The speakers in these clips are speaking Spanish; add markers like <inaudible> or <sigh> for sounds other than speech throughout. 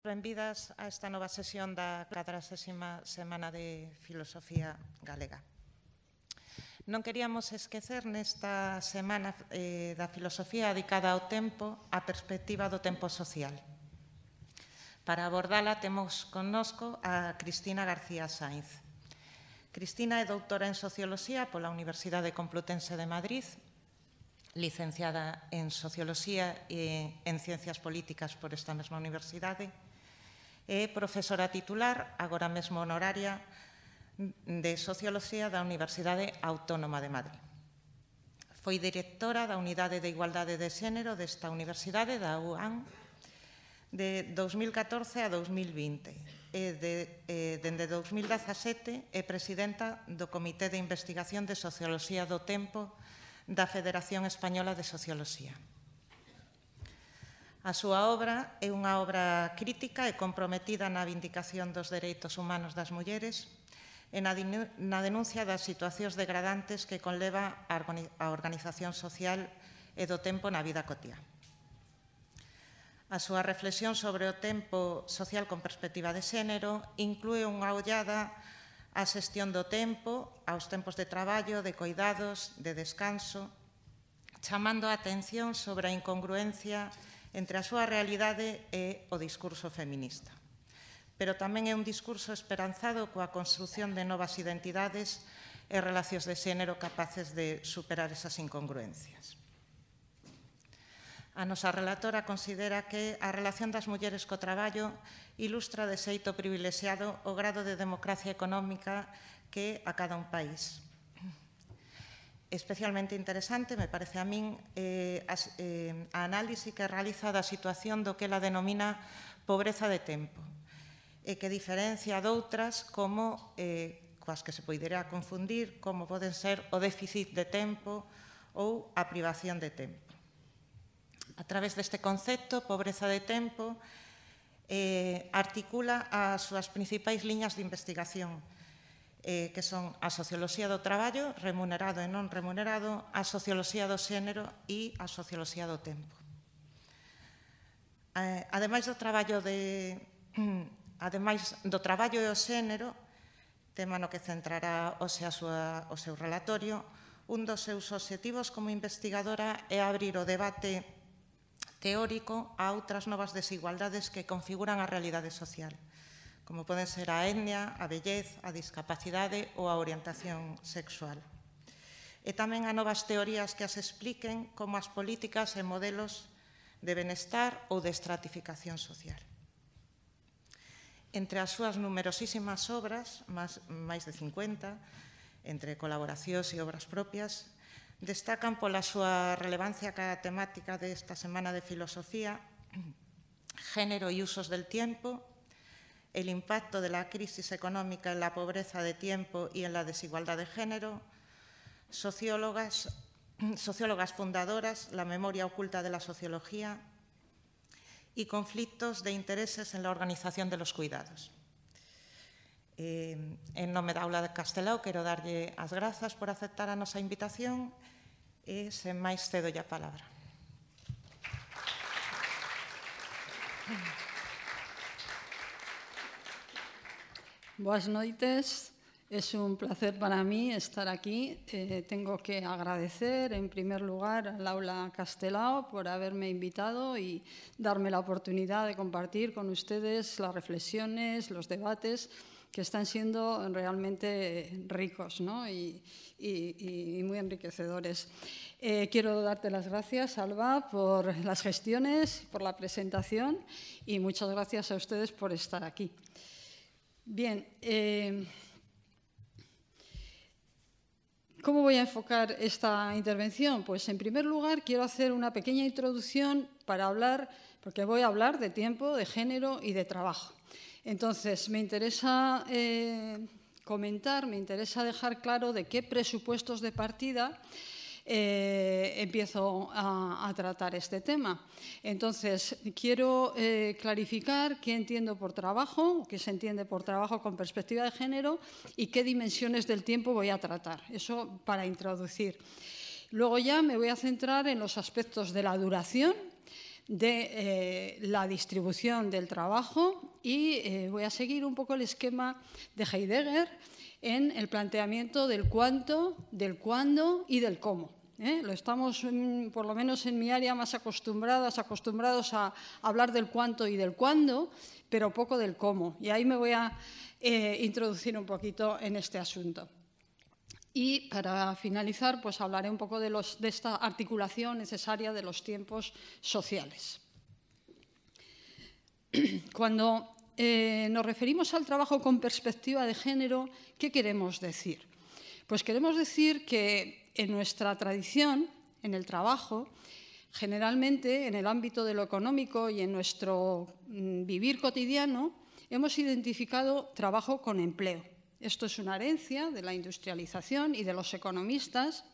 Benvidas a esta nova sesión da 40ª Semana de Filosofía Galega. Non queríamos esquecer nesta semana eh, da filosofía dedicada ao tempo a perspectiva do tempo social. Para abordala temos connosco a Cristina García Sainz. Cristina é doutora en Socioloxía pola Universidade Complutense de Madrid licenciada en Socioloxía e en Ciencias Políticas por esta mesma universidade É profesora titular, agora mesmo honoraria, de Socioloxía da Universidade Autónoma de Madrid. Foi directora da Unidade de Igualdade de Xénero desta universidade, da UAM, de 2014 a 2020. E de, e, dende 2017 é presidenta do Comité de Investigación de Socioloxía do Tempo da Federación Española de Socioloxía. A súa obra é unha obra crítica e comprometida na vindicación dos dereitos humanos das mulleres e na denuncia das situacións degradantes que conleva a organización social e do tempo na vida cotía. A súa reflexión sobre o tempo social con perspectiva de xénero inclúe unha ollada á xestión do tempo, aos tempos de traballo, de cuidados, de descanso, chamando a atención sobre a incongruencia e entre a súa realidade e o discurso feminista. Pero tamén é un discurso esperanzado coa construción de novas identidades e relacións de xénero capaces de superar esas incongruencias. A nosa relatora considera que a relación das mulleres co traballo ilustra de xeito privilexiado o grado de democracia económica que a cada un país especialmente interesante, me parece a min, eh, as, eh, a análise que realiza da situación do que ela denomina pobreza de tempo, e que diferencia doutras como, eh, coas que se poderá confundir, como poden ser o déficit de tempo ou a privación de tempo. A través deste concepto, pobreza de tempo, eh, articula as súas principais liñas de investigación, eh, que son a socioloxía do traballo, remunerado e non remunerado, a socioloxía do xénero e a socioloxía do tempo. Eh, ademais do traballo de <clears throat> ademais do traballo e o xénero, tema no que centrará hoxe a súa, o seu relatorio, un dos seus obxectivos como investigadora é abrir o debate teórico a outras novas desigualdades que configuran a realidade social como poden ser a etnia, a bellez, a discapacidade ou a orientación sexual. E tamén a novas teorías que as expliquen como as políticas e modelos de benestar ou de estratificación social. Entre as súas numerosísimas obras, máis, máis de 50, entre colaboracións e obras propias, destacan pola súa relevancia cada temática desta Semana de Filosofía, Género e usos del tiempo el impacto de la crisis económica en la pobreza de tiempo y en la desigualdad de género, sociólogas, <clears throat> fundadoras, la memoria oculta de la sociología y conflictos de intereses en la organización de los cuidados. Eh, en nombre de Aula de Castelao quiero darle las gracias por aceptar a nuestra invitación se me máis cedo ya palabra. Buenas noches. Es un placer para mí estar aquí. Eh, tengo que agradecer, en primer lugar, al aula Castelao por haberme invitado y darme la oportunidad de compartir con ustedes las reflexiones, los debates que están siendo realmente ricos ¿no? y, y, muy enriquecedores. Eh, quiero darte las gracias, Alba, por las gestiones, por la presentación y muchas gracias a ustedes por estar aquí. Bien, eh, ¿cómo voy a enfocar esta intervención? Pues en primer lugar quiero hacer una pequeña introducción para hablar, porque voy a hablar de tiempo, de género y de trabajo. Entonces, me interesa eh, comentar, me interesa dejar claro de qué presupuestos de partida eh, empiezo a, tratar este tema. Entonces, quiero eh, clarificar qué entiendo por trabajo, qué se entiende por trabajo con perspectiva de género y qué dimensiones del tiempo voy a tratar. Eso para introducir. Luego ya me voy a centrar en los aspectos de la duración, de eh, la distribución del trabajo y voy a seguir un poco el esquema de Heidegger en el planteamiento del cuánto, del cuándo y del cómo. ¿eh? Lo estamos, mm, por lo menos en mi área, más acostumbradas, acostumbrados a hablar del cuánto y del cuándo, pero poco del cómo. Y ahí me voy a eh, introducir un poquito en este asunto. Y para finalizar, pues hablaré un poco de, esta articulación necesaria de los tiempos sociales. <clears throat> Cuando eh, nos referimos al trabajo con perspectiva de género, ¿qué queremos decir? Pues queremos decir que en nuestra tradición, en el trabajo, generalmente en el ámbito de lo económico y en nuestro mm, vivir cotidiano, hemos identificado trabajo con empleo. Esto es una herencia de la industrialización y de los economistas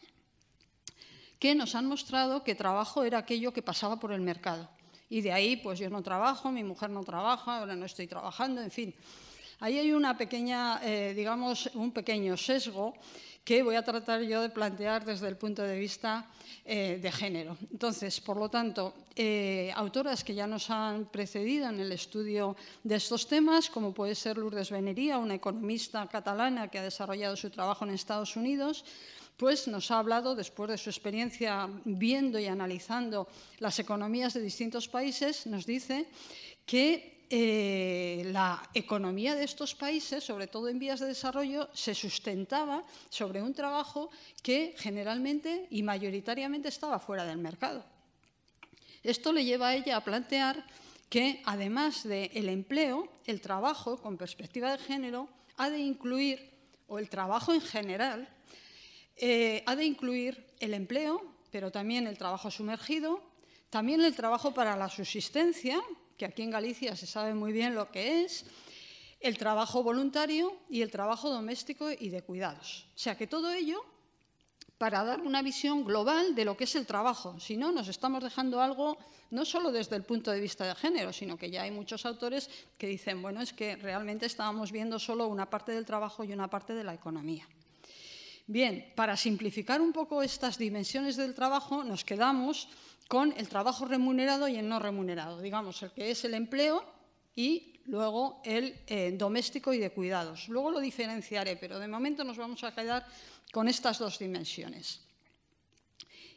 que nos han mostrado que trabajo era aquello que pasaba por el mercado. Y de ahí, pues yo no trabajo, mi mujer no trabaja, ahora no estoy trabajando, en fin. Ahí hay una pequeña, eh, digamos, un pequeño sesgo que voy a tratar yo de plantear desde el punto de vista eh, de género. Entonces, por lo tanto, eh, autoras que ya nos han precedido en el estudio de estos temas, como puede ser Lourdes Venería, una economista catalana que ha desarrollado su trabajo en Estados Unidos, pues nos ha hablado, después de su experiencia viendo y analizando las economías de distintos países, nos dice que eh, la economía de estos países, sobre todo en vías de desarrollo, se sustentaba sobre un trabajo que generalmente y mayoritariamente estaba fuera del mercado. Esto le lleva a ella a plantear que, además del el empleo, el trabajo con perspectiva de género ha de incluir, o el trabajo en general, eh, ha de incluir el empleo, pero también el trabajo sumergido, también el trabajo para la subsistencia, que aquí en Galicia se sabe muy bien lo que es, el trabajo voluntario y el trabajo doméstico y de cuidados. O sea que todo ello para dar una visión global de lo que es el trabajo. Si no, nos estamos dejando algo no solo desde el punto de vista de género, sino que ya hay muchos autores que dicen, bueno, es que realmente estábamos viendo solo una parte del trabajo y una parte de la economía. Bien, para simplificar un poco estas dimensiones del trabajo, nos quedamos con el trabajo remunerado y el no remunerado, digamos, el que es el empleo y luego el eh, doméstico y de cuidados. Luego lo diferenciaré, pero de momento nos vamos a quedar con estas dos dimensiones.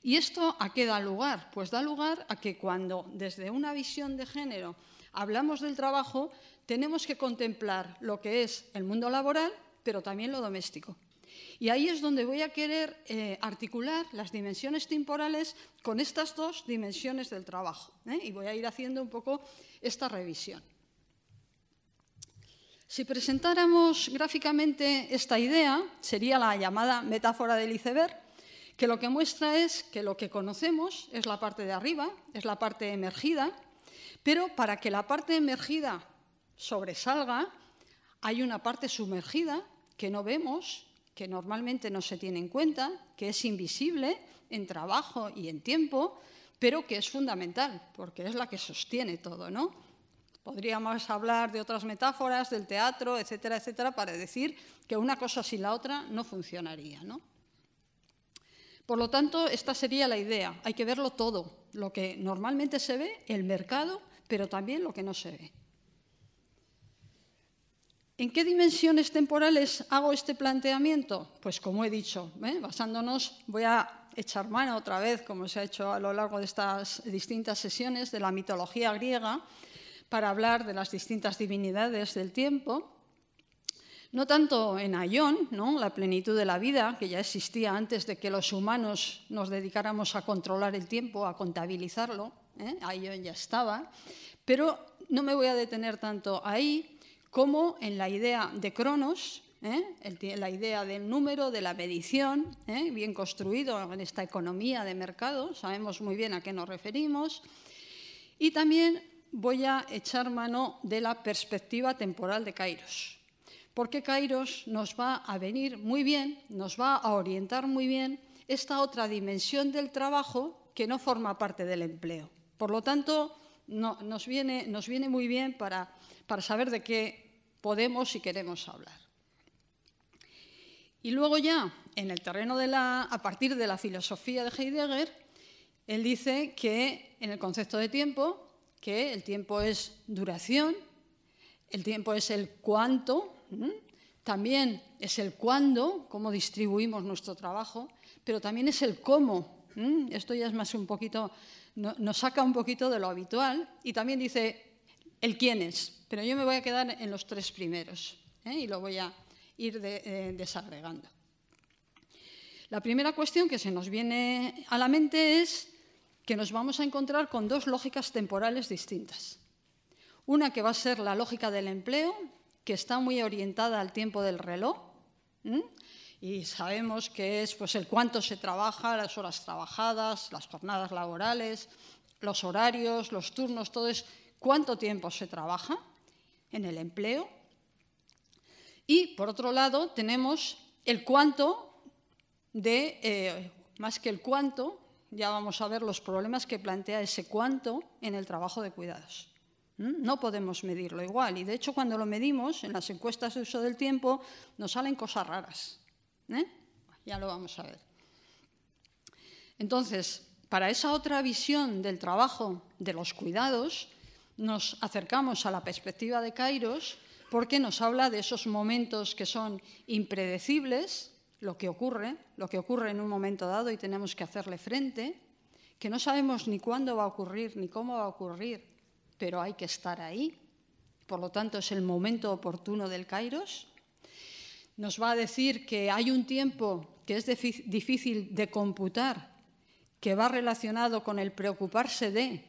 ¿Y esto a qué da lugar? Pues da lugar a que cuando desde una visión de género hablamos del trabajo, tenemos que contemplar lo que es el mundo laboral, pero también lo doméstico. Y ahí es donde voy a querer eh, articular las dimensiones temporales con estas dos dimensiones del trabajo. ¿eh? Y voy a ir haciendo un poco esta revisión. Si presentáramos gráficamente esta idea, sería la llamada metáfora del iceberg, que lo que muestra es que lo que conocemos es la parte de arriba, es la parte emergida, pero para que la parte emergida sobresalga, hay una parte sumergida que no vemos que normalmente no se tiene en cuenta, que es invisible en trabajo y en tiempo, pero que es fundamental, porque es la que sostiene todo, ¿no? Podríamos hablar de otras metáforas, del teatro, etcétera, etcétera, para decir que una cosa sin la otra no funcionaría, Por lo tanto, esta sería la idea. Hay que verlo todo, lo que normalmente se ve, el mercado, pero también lo que no se ve. ¿En qué dimensiones temporales hago este planteamiento? Pues como he dicho, ¿eh? basándonos, voy a echar mano otra vez, como se ha hecho a lo largo de estas distintas sesiones, de la mitología griega, para hablar de las distintas divinidades del tiempo, no tanto en Ayón, ¿no? la plenitud de la vida, que ya existía antes de que los humanos nos dedicáramos a controlar el tiempo, a contabilizarlo, ¿eh? Ayón ya estaba, pero no me voy a detener tanto ahí, como en la idea de Cronos, ¿eh? la idea del número, de la medición, ¿eh? bien construido en esta economía de mercado, sabemos muy bien a qué nos referimos. Y también voy a echar mano de la perspectiva temporal de Kairos, porque Kairos nos va a venir muy bien, nos va a orientar muy bien esta otra dimensión del trabajo que no forma parte del empleo. Por lo tanto, nos viene muy bien para para saber de qué podemos y queremos hablar. Y luego ya, en el terreno de la, a partir de la filosofía de Heidegger, él dice que en el concepto de tiempo, que el tiempo es duración, el tiempo es el cuánto, también es el cuándo, cómo distribuimos nuestro trabajo, pero también es el cómo. Esto ya es más un poquito, nos saca un poquito de lo habitual y también dice el quién es, pero yo me voy a quedar en los tres primeros ¿eh? y lo voy a ir eh, desagregando. La primera cuestión que se nos viene a la mente es que nos vamos a encontrar con dos lógicas temporales distintas. Una que va a ser la lógica del empleo, que está muy orientada al tiempo del reloj, y sabemos que es pues, el cuánto se trabaja, las horas trabajadas, las jornadas laborales, los horarios, los turnos, todo es cuánto tiempo se trabaja en el empleo. Y por otro lado tenemos el cuánto de, eh, más que el cuánto, ya vamos a ver los problemas que plantea ese cuánto en el trabajo de cuidados. No podemos medirlo igual y de hecho cuando lo medimos en las encuestas de uso del tiempo nos salen cosas raras. ¿eh? Ya lo vamos a ver. Entonces, para esa otra visión del trabajo de los cuidados, nos acercamos a la perspectiva de Kairos porque nos habla de esos momentos que son impredecibles, lo que ocurre, lo que ocurre en un momento dado y tenemos que hacerle frente, que no sabemos ni cuándo va a ocurrir ni cómo va a ocurrir, pero hay que estar ahí. Por lo tanto, es el momento oportuno del Kairos. Nos va a decir que hay un tiempo que es difícil de computar, que va relacionado con el preocuparse de,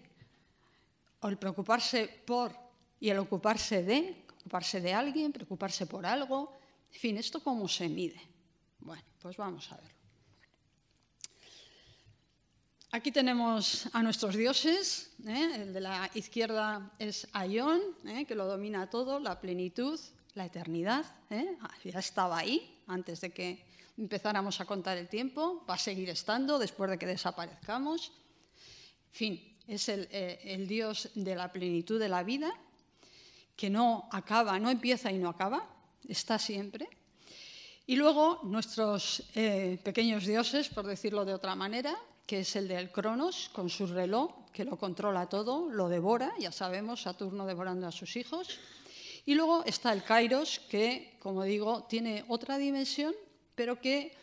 o el preocuparse por y el ocuparse de, ocuparse de alguien, preocuparse por algo, en fin, ¿esto cómo se mide? Bueno, pues vamos a verlo. Aquí tenemos a nuestros dioses, ¿eh? el de la izquierda es Ayón, ¿eh? que lo domina todo, la plenitud, la eternidad, ¿eh? ah, ya estaba ahí antes de que empezáramos a contar el tiempo, va a seguir estando después de que desaparezcamos. En fin, es eh, el, Dios de la plenitud de la vida, que no acaba, no empieza y no acaba, está siempre. Y luego nuestros eh, pequeños dioses, por decirlo de otra manera, que es el del Cronos, con su reloj, que lo controla todo, lo devora, ya sabemos, Saturno devorando a sus hijos. Y luego está el Kairos, que, como digo, tiene otra dimensión, pero que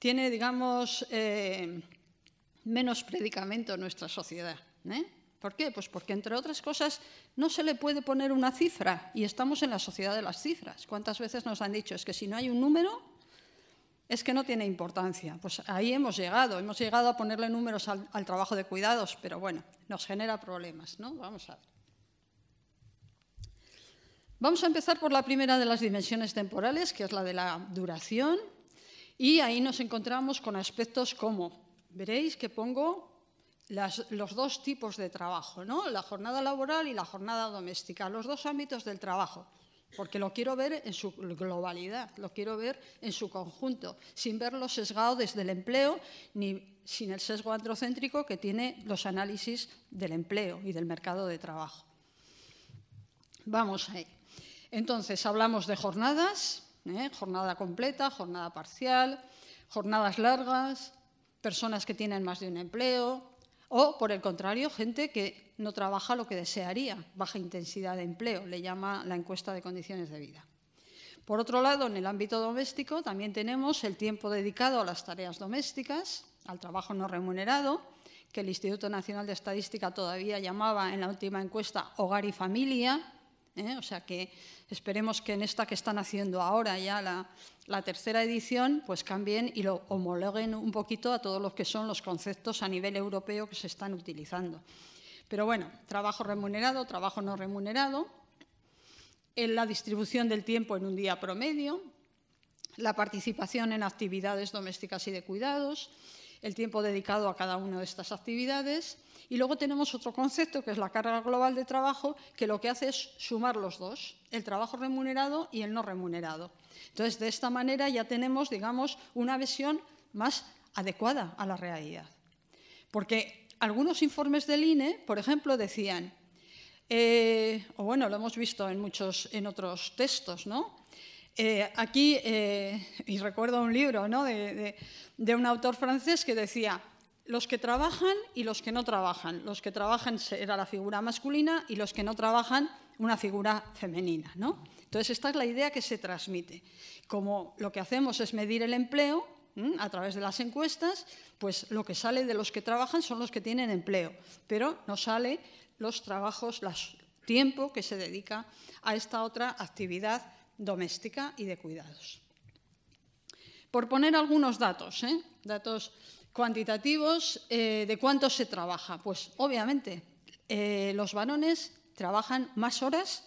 tiene, digamos, eh, menos predicamento en nuestra sociedad. ¿Eh? ¿Por qué? Pues porque, entre otras cosas, no se le puede poner una cifra y estamos en la sociedad de las cifras. ¿Cuántas veces nos han dicho es que si no hay un número, es que no tiene importancia? Pues ahí hemos llegado, hemos llegado a ponerle números al, trabajo de cuidados, pero bueno, nos genera problemas, ¿no? Vamos a ver. Vamos a empezar por la primera de las dimensiones temporales, que es la de la duración, y ahí nos encontramos con aspectos como, veréis que pongo los dos tipos de trabajo, ¿no? la jornada laboral y la jornada doméstica, los dos ámbitos del trabajo, porque lo quiero ver en su globalidad, lo quiero ver en su conjunto, sin verlo sesgado desde el empleo ni sin el sesgo androcéntrico que tiene los análisis del empleo y del mercado de trabajo. Vamos ahí. Entonces, hablamos de jornadas, ¿eh? jornada completa, jornada parcial, jornadas largas, personas que tienen más de un empleo, o, por el contrario, gente que no trabaja lo que desearía, baja intensidad de empleo, le llama la encuesta de condiciones de vida. Por otro lado, en el ámbito doméstico también tenemos el tiempo dedicado a las tareas domésticas, al trabajo no remunerado, que el Instituto Nacional de Estadística todavía llamaba en la última encuesta hogar y familia, ¿eh? O sea que esperemos que en esta que están haciendo ahora ya la, tercera edición, pues cambien y lo homologuen un poquito a todos los que son los conceptos a nivel europeo que se están utilizando. Pero bueno, trabajo remunerado, trabajo no remunerado, en la distribución del tiempo en un día promedio, la participación en actividades domésticas y de cuidados, el tiempo dedicado a cada una de estas actividades. Y luego tenemos otro concepto, que es la carga global de trabajo, que lo que hace es sumar los dos, el trabajo remunerado y el no remunerado. Entonces, de esta manera ya tenemos, digamos, una visión más adecuada a la realidad. Porque algunos informes del INE, por ejemplo, decían, eh, o bueno, lo hemos visto en muchos en otros textos, ¿no? Eh, aquí, eh, y recuerdo un libro de, un autor francés que decía, los que trabajan y los que no trabajan. Los que trabajan era la figura masculina y los que no trabajan una figura femenina. ¿no? Entonces, esta es la idea que se transmite. Como lo que hacemos es medir el empleo a través de las encuestas, pues lo que sale de los que trabajan son los que tienen empleo, pero no sale los trabajos, los tiempo que se dedica a esta otra actividad doméstica y de cuidados. Por poner algunos datos, ¿eh? datos cuantitativos, eh, ¿de cuánto se trabaja? Pues obviamente eh, los varones trabajan más horas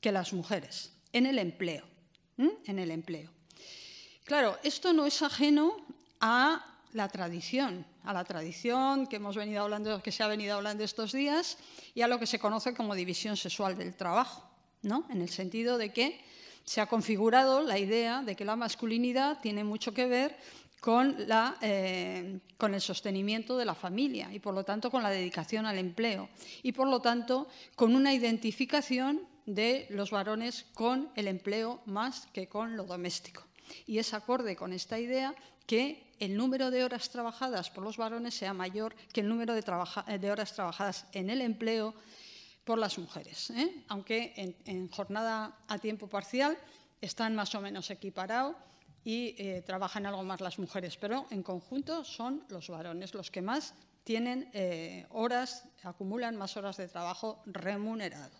que las mujeres en el empleo. En el empleo. Claro, esto no es ajeno a la tradición, a la tradición que hemos venido hablando, que se ha venido hablando estos días, y a lo que se conoce como división sexual del trabajo, ¿no? En el sentido de que se ha configurado la idea de que la masculinidad tiene mucho que ver eh, con, el sostenimiento de la familia y, por lo tanto, con la dedicación al empleo y, por lo tanto, con una identificación de los varones con el empleo más que con lo doméstico. Y es acorde con esta idea que el número de horas trabajadas por los varones sea mayor que el número de horas trabajadas en el empleo por las mujeres, ¿eh? aunque en, jornada a tiempo parcial están más o menos equiparados y eh, trabajan algo más las mujeres, pero en conjunto son los varones los que más tienen eh, horas, acumulan más horas de trabajo remunerado.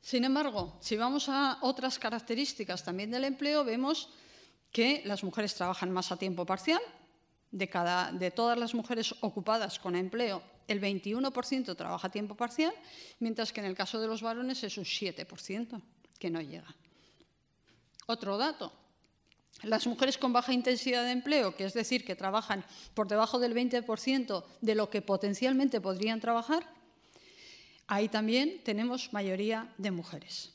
Sin embargo, si vamos a otras características también del empleo, vemos que las mujeres trabajan más a tiempo parcial. De, cada, de todas las mujeres ocupadas con empleo, el 21% trabaja a tiempo parcial, mientras que en el caso de los varones es un 7%, que no llega. Otro dato, las mujeres con baja intensidad de empleo, que es decir, que trabajan por debajo del 20% de lo que potencialmente podrían trabajar, ahí también tenemos mayoría de mujeres.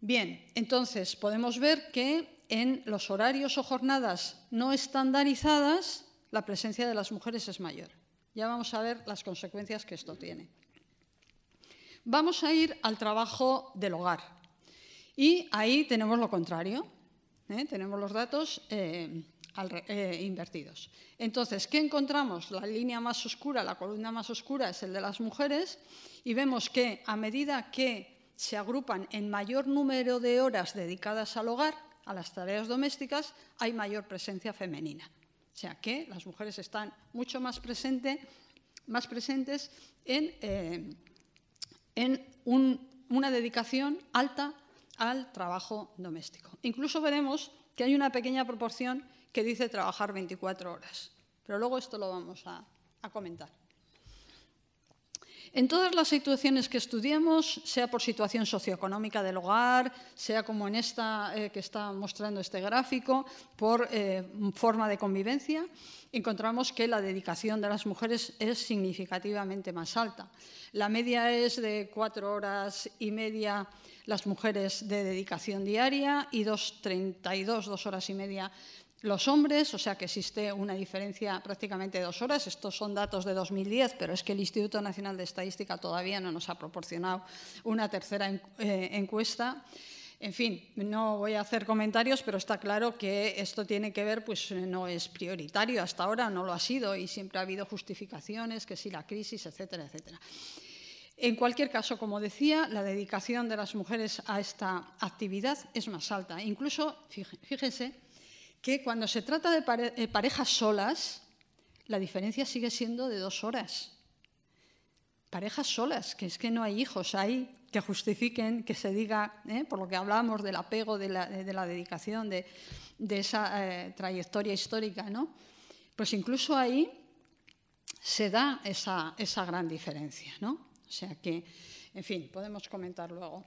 Bien, entonces podemos ver que en los horarios o jornadas no estandarizadas la presencia de las mujeres es mayor. Ya vamos a ver las consecuencias que esto tiene. Vamos a ir al trabajo del hogar. Y ahí tenemos lo contrario. ¿eh? Tenemos los datos eh, eh, invertidos. Entonces, ¿qué encontramos? La línea más oscura, la columna más oscura es el de las mujeres. Y vemos que a medida que se agrupan en mayor número de horas dedicadas al hogar, a las tareas domésticas, hay mayor presencia femenina. O sea que las mujeres están mucho más, más presentes en, eh, en una dedicación alta al trabajo doméstico. Incluso veremos que hay una pequeña proporción que dice trabajar 24 horas. Pero luego esto lo vamos a comentar. En todas las situaciones que estudiamos, sea por situación socioeconómica del hogar, sea como en esta eh, que está mostrando este gráfico, por eh, forma de convivencia, encontramos que la dedicación de las mujeres es significativamente más alta. La media es de cuatro horas y media las mujeres de dedicación diaria y dos, dos horas y media los hombres, o sea que existe una diferencia prácticamente de dos horas. Estos son datos de 2010, pero es que el Instituto Nacional de Estadística todavía no nos ha proporcionado una tercera eh, encuesta. En fin, no voy a hacer comentarios, pero está claro que esto tiene que ver, pues eh, no es prioritario hasta ahora, no lo ha sido y siempre ha habido justificaciones, que sí la crisis, etcétera, etcétera. En cualquier caso, como decía, la dedicación de las mujeres a esta actividad es más alta. Incluso, fíjense, que cuando se trata de eh, parejas solas, la diferencia sigue siendo de dos horas. Parejas solas, que es que no hay hijos, hay que justifiquen, que se diga, ¿eh? por lo que hablábamos del apego, de la, dedicación, de, esa eh, trayectoria histórica, ¿no? Pues incluso ahí se da esa, gran diferencia, ¿no? O sea que, en fin, podemos comentar luego.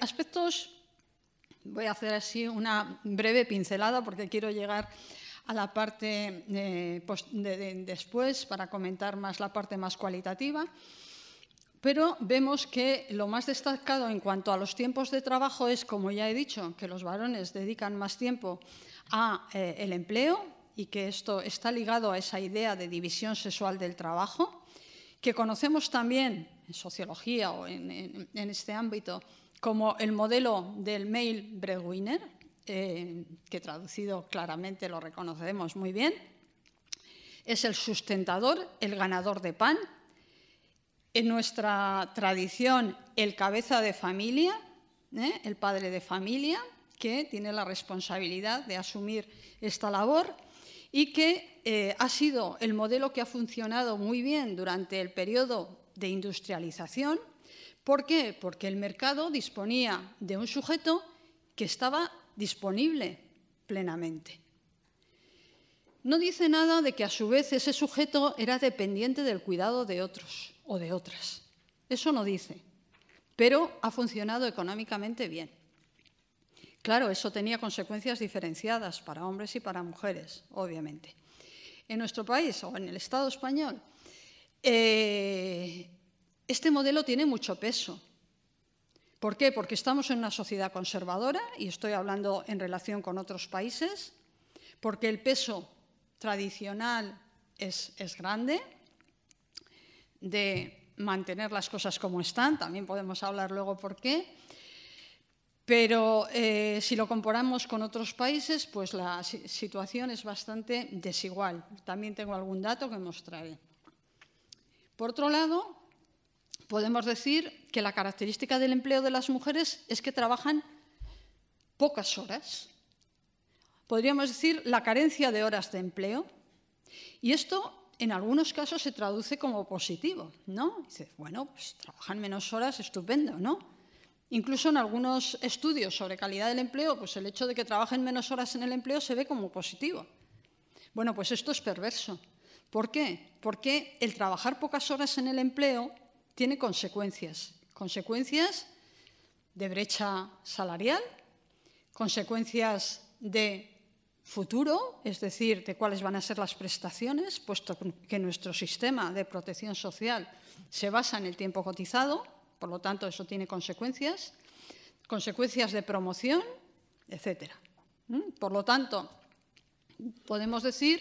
aspectos voy a hacer así una breve pincelada porque quiero llegar a la parte eh, después para comentar más la parte más cualitativa. Pero vemos que lo más destacado en cuanto a los tiempos de trabajo es, como ya he dicho, que los varones dedican más tiempo a eh, el empleo y que esto está ligado a esa idea de división sexual del trabajo, que conocemos también en sociología o en este ámbito como el modelo del male breadwinner, eh, que traducido claramente lo reconocemos muy bien, es el sustentador, el ganador de pan. En nuestra tradición, el cabeza de familia, ¿eh? el padre de familia, que tiene la responsabilidad de asumir esta labor y que eh, ha sido el modelo que ha funcionado muy bien durante el periodo de industrialización, ¿Por qué? Porque el mercado disponía de un sujeto que estaba disponible plenamente. No dice nada de que a su vez ese sujeto era dependiente del cuidado de otros o de otras. Eso no dice, pero ha funcionado económicamente bien. Claro, eso tenía consecuencias diferenciadas para hombres y para mujeres, obviamente. En nuestro país o en el Estado español, eh, este modelo tiene mucho peso. ¿Por qué? Porque estamos en una sociedad conservadora, y estoy hablando en relación con otros países, porque el peso tradicional es, grande, de mantener las cosas como están, también podemos hablar luego por qué, pero eh, si lo comparamos con otros países, pues la situación es bastante desigual. También tengo algún dato que mostraré. Por otro lado, podemos decir que la característica del empleo de las mujeres es que trabajan pocas horas. Podríamos decir la carencia de horas de empleo. Y esto en algunos casos se traduce como positivo, ¿no? Dices, bueno, pues trabajan menos horas, estupendo, ¿no? Incluso en algunos estudios sobre calidad del empleo, pues el hecho de que trabajen menos horas en el empleo se ve como positivo. Bueno, pues esto es perverso. ¿Por qué? Porque el trabajar pocas horas en el empleo tiene consecuencias, consecuencias de brecha salarial, consecuencias de futuro, es decir, de cuáles van a ser las prestaciones, puesto que nuestro sistema de protección social se basa en el tiempo cotizado, por lo tanto eso tiene consecuencias, consecuencias de promoción, etcétera. ¿Mm? Por lo tanto, podemos decir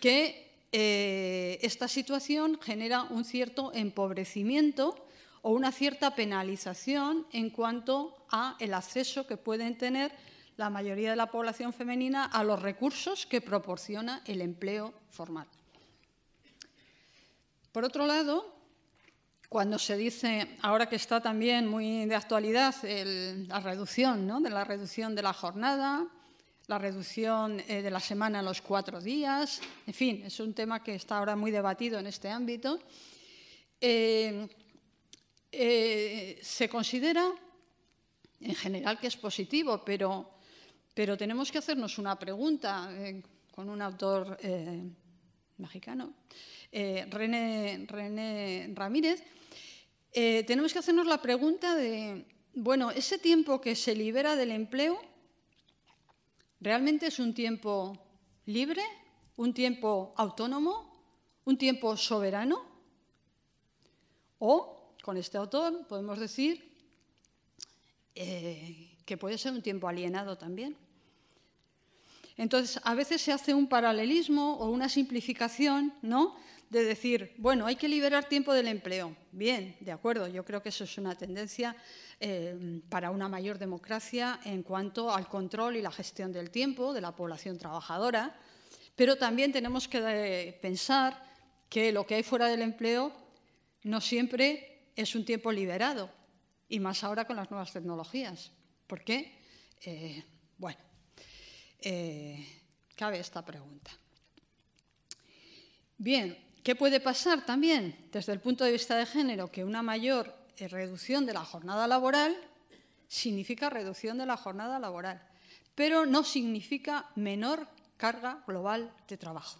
que eh, esta situación genera un cierto empobrecimiento o una cierta penalización en cuanto a el acceso que pueden tener la mayoría de la población femenina a los recursos que proporciona el empleo formal. Por otro lado, cuando se dice, ahora que está también muy de actualidad, la reducción, de la reducción de la jornada, la reducción eh, de la semana a los cuatro días. En fin, es un tema que está ahora muy debatido en este ámbito. Eh, eh, se considera en general que es positivo, pero, pero tenemos que hacernos una pregunta con un autor mexicano, René, Ramírez. tenemos que hacernos la pregunta de, bueno, ese tiempo que se libera del empleo, ¿Realmente es un tiempo libre? ¿Un tiempo autónomo? ¿Un tiempo soberano? O, con este autor, podemos decir eh, que puede ser un tiempo alienado también. Entonces, a veces se hace un paralelismo o una simplificación, ¿no? De decir, bueno, hay que liberar tiempo del empleo. Bien, de acuerdo, yo creo que eso es una tendencia eh, para una mayor democracia en cuanto al control y la gestión del tiempo de la población trabajadora, pero también tenemos que eh, pensar que lo que hay fuera del empleo no siempre es un tiempo liberado, y más ahora con las nuevas tecnologías. ¿Por qué? Eh, bueno, eh, cabe esta pregunta. Bien, ¿qué puede pasar también desde el punto de vista de género? Que una mayor eh, reducción de la jornada laboral significa reducción de la jornada laboral, pero no significa menor carga global de trabajo.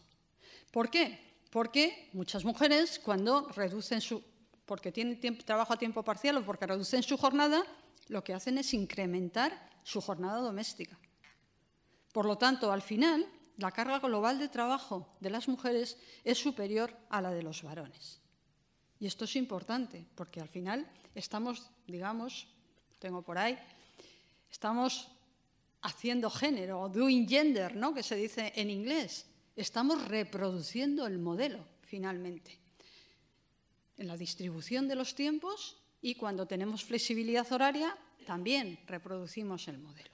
¿Por qué? Porque muchas mujeres cuando reducen su porque tienen trabajo a tiempo parcial o porque reducen su jornada, lo que hacen es incrementar su jornada doméstica. Por lo tanto, al final, la carga global de trabajo de las mujeres es superior a la de los varones. Y esto es importante, porque al final estamos, digamos, tengo por ahí, estamos haciendo género, doing gender, ¿no? que se dice en inglés. Estamos reproduciendo el modelo, finalmente, en la distribución de los tiempos y cuando tenemos flexibilidad horaria, también reproducimos el modelo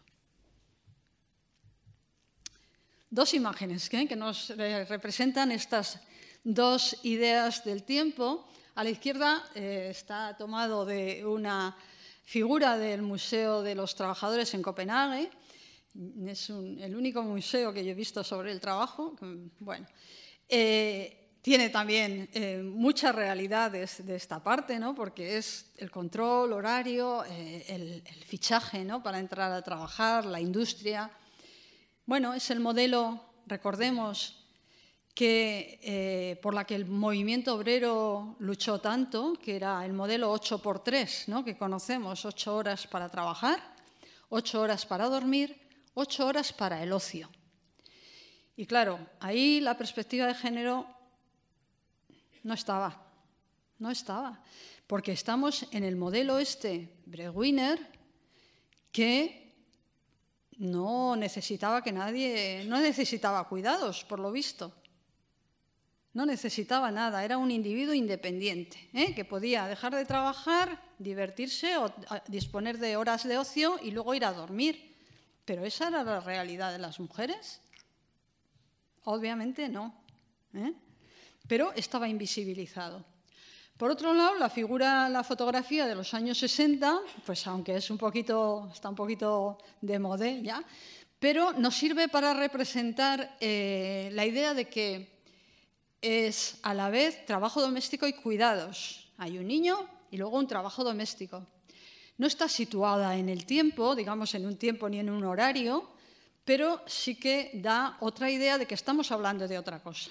dos imágenes ¿eh? que nos eh, representan estas dos ideas del tiempo. A la izquierda eh, está tomado de una figura del Museo de los Trabajadores en Copenhague. Es el único museo que yo he visto sobre el trabajo. tiene también muchas realidades de esta parte, ¿no? porque es el control horario, el, fichaje para entrar a trabajar, la industria, bueno, es el modelo, recordemos, que, eh, por la que el movimiento obrero luchó tanto, que era el modelo 8x3, ¿no? que conocemos, 8 horas para trabajar, 8 horas para dormir, 8 horas para el ocio. Y claro, ahí la perspectiva de género no estaba, no estaba, porque estamos en el modelo este, Breguiner, que no necesitaba que nadie, no necesitaba cuidados, por lo visto. No necesitaba nada, era un individuo independiente, ¿eh? que podía dejar de trabajar, divertirse o disponer de horas de ocio y luego ir a dormir. Pero esa era la realidad de las mujeres. Obviamente no. ¿eh? Pero estaba invisibilizado. Por otro lado, la figura, la fotografía de los años 60, pues aunque es un poquito, está un poquito de moda pero nos sirve para representar eh, la idea de que es a la vez trabajo doméstico y cuidados. Hay un niño y luego un trabajo doméstico. No está situada en el tiempo, digamos en un tiempo ni en un horario, pero sí que da otra idea de que estamos hablando de otra cosa.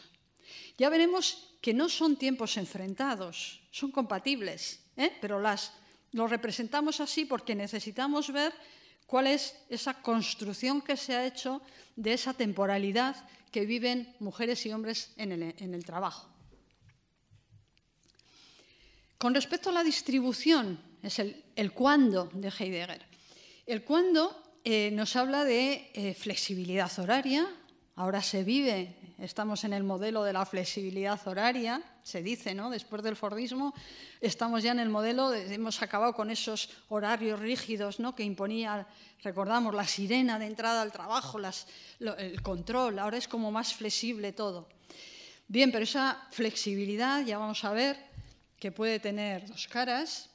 Ya veremos que no son tiempos enfrentados, son compatibles, ¿eh? pero las, los representamos así porque necesitamos ver cuál es esa construcción que se ha hecho de esa temporalidad que viven mujeres y hombres en el, trabajo. Con respecto a la distribución, es el, cuándo de Heidegger. El cuándo eh, nos habla de eh, flexibilidad horaria, ahora se vive estamos en el modelo de la flexibilidad horaria, se dice, ¿no? Después del Fordismo, estamos ya en el modelo, hemos acabado con esos horarios rígidos, ¿no? Que imponía, recordamos, la sirena de entrada al trabajo, el control, ahora es como más flexible todo. Bien, pero esa flexibilidad, ya vamos a ver, que puede tener dos caras,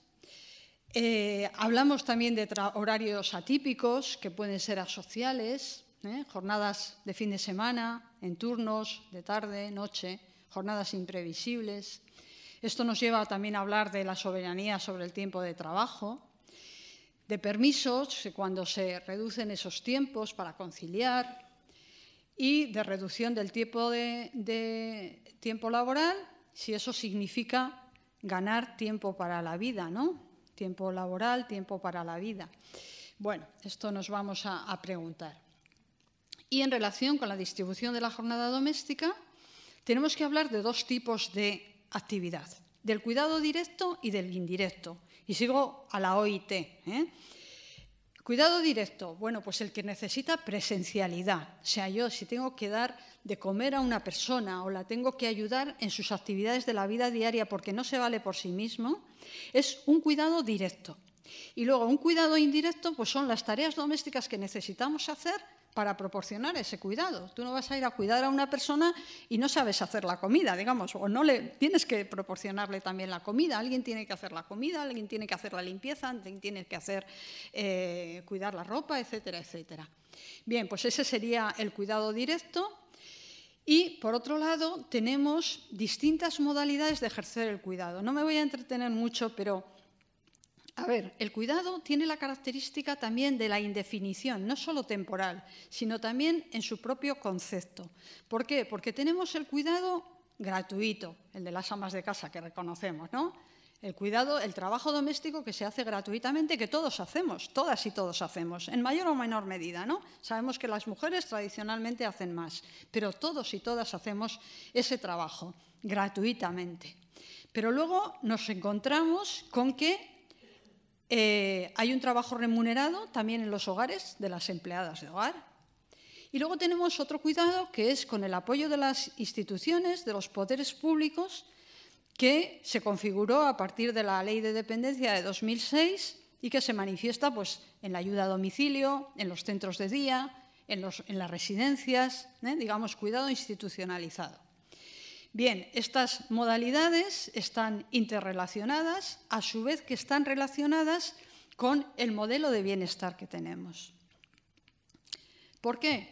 eh, hablamos también de horarios atípicos, que pueden ser asociales, ¿eh? jornadas de fin de semana, en turnos de tarde, noche, jornadas imprevisibles. Esto nos lleva también a hablar de la soberanía sobre el tiempo de trabajo, de permisos cuando se reducen esos tiempos para conciliar y de reducción del tiempo, de, tiempo laboral, si eso significa ganar tiempo para la vida, ¿no? Tiempo laboral, tiempo para la vida. Bueno, esto nos vamos a preguntar. Y en relación con la distribución de la jornada doméstica, tenemos que hablar de dos tipos de actividad, del cuidado directo y del indirecto. Y sigo a la OIT. ¿eh? Cuidado directo, bueno, pues el que necesita presencialidad. sea, yo si tengo que dar de comer a una persona o la tengo que ayudar en sus actividades de la vida diaria porque no se vale por sí mismo, es un cuidado directo. Y luego un cuidado indirecto, pues son las tareas domésticas que necesitamos hacer para proporcionar ese cuidado. Tú no vas a ir a cuidar a una persona y no sabes hacer la comida, digamos, o no le tienes que proporcionarle también la comida. Alguien tiene que hacer la comida, alguien tiene que hacer la limpieza, alguien tiene que hacer eh, cuidar la ropa, etcétera, etcétera. Bien, pues ese sería el cuidado directo. Y por otro lado, tenemos distintas modalidades de ejercer el cuidado. No me voy a entretener mucho, pero a ver, el cuidado tiene la característica también de la indefinición, no solo temporal, sino también en su propio concepto. ¿Por qué? Porque tenemos el cuidado gratuito, el de las amas de casa que reconocemos, ¿no? El cuidado, el trabajo doméstico que se hace gratuitamente, que todos hacemos, todas y todos hacemos, en mayor o menor medida, ¿no? Sabemos que las mujeres tradicionalmente hacen más, pero todos y todas hacemos ese trabajo gratuitamente. Pero luego nos encontramos con que eh, hay un trabajo remunerado también en los hogares de las empleadas de hogar. Y luego tenemos otro cuidado que es con el apoyo de las instituciones, de los poderes públicos, que se configuró a partir de la Ley de Dependencia de 2006 y que se manifiesta pues, en la ayuda a domicilio, en los centros de día, en, las residencias, ¿eh? digamos, cuidado institucionalizado. Bien, estas modalidades están interrelacionadas, a su vez que están relacionadas con el modelo de bienestar que tenemos. ¿Por qué?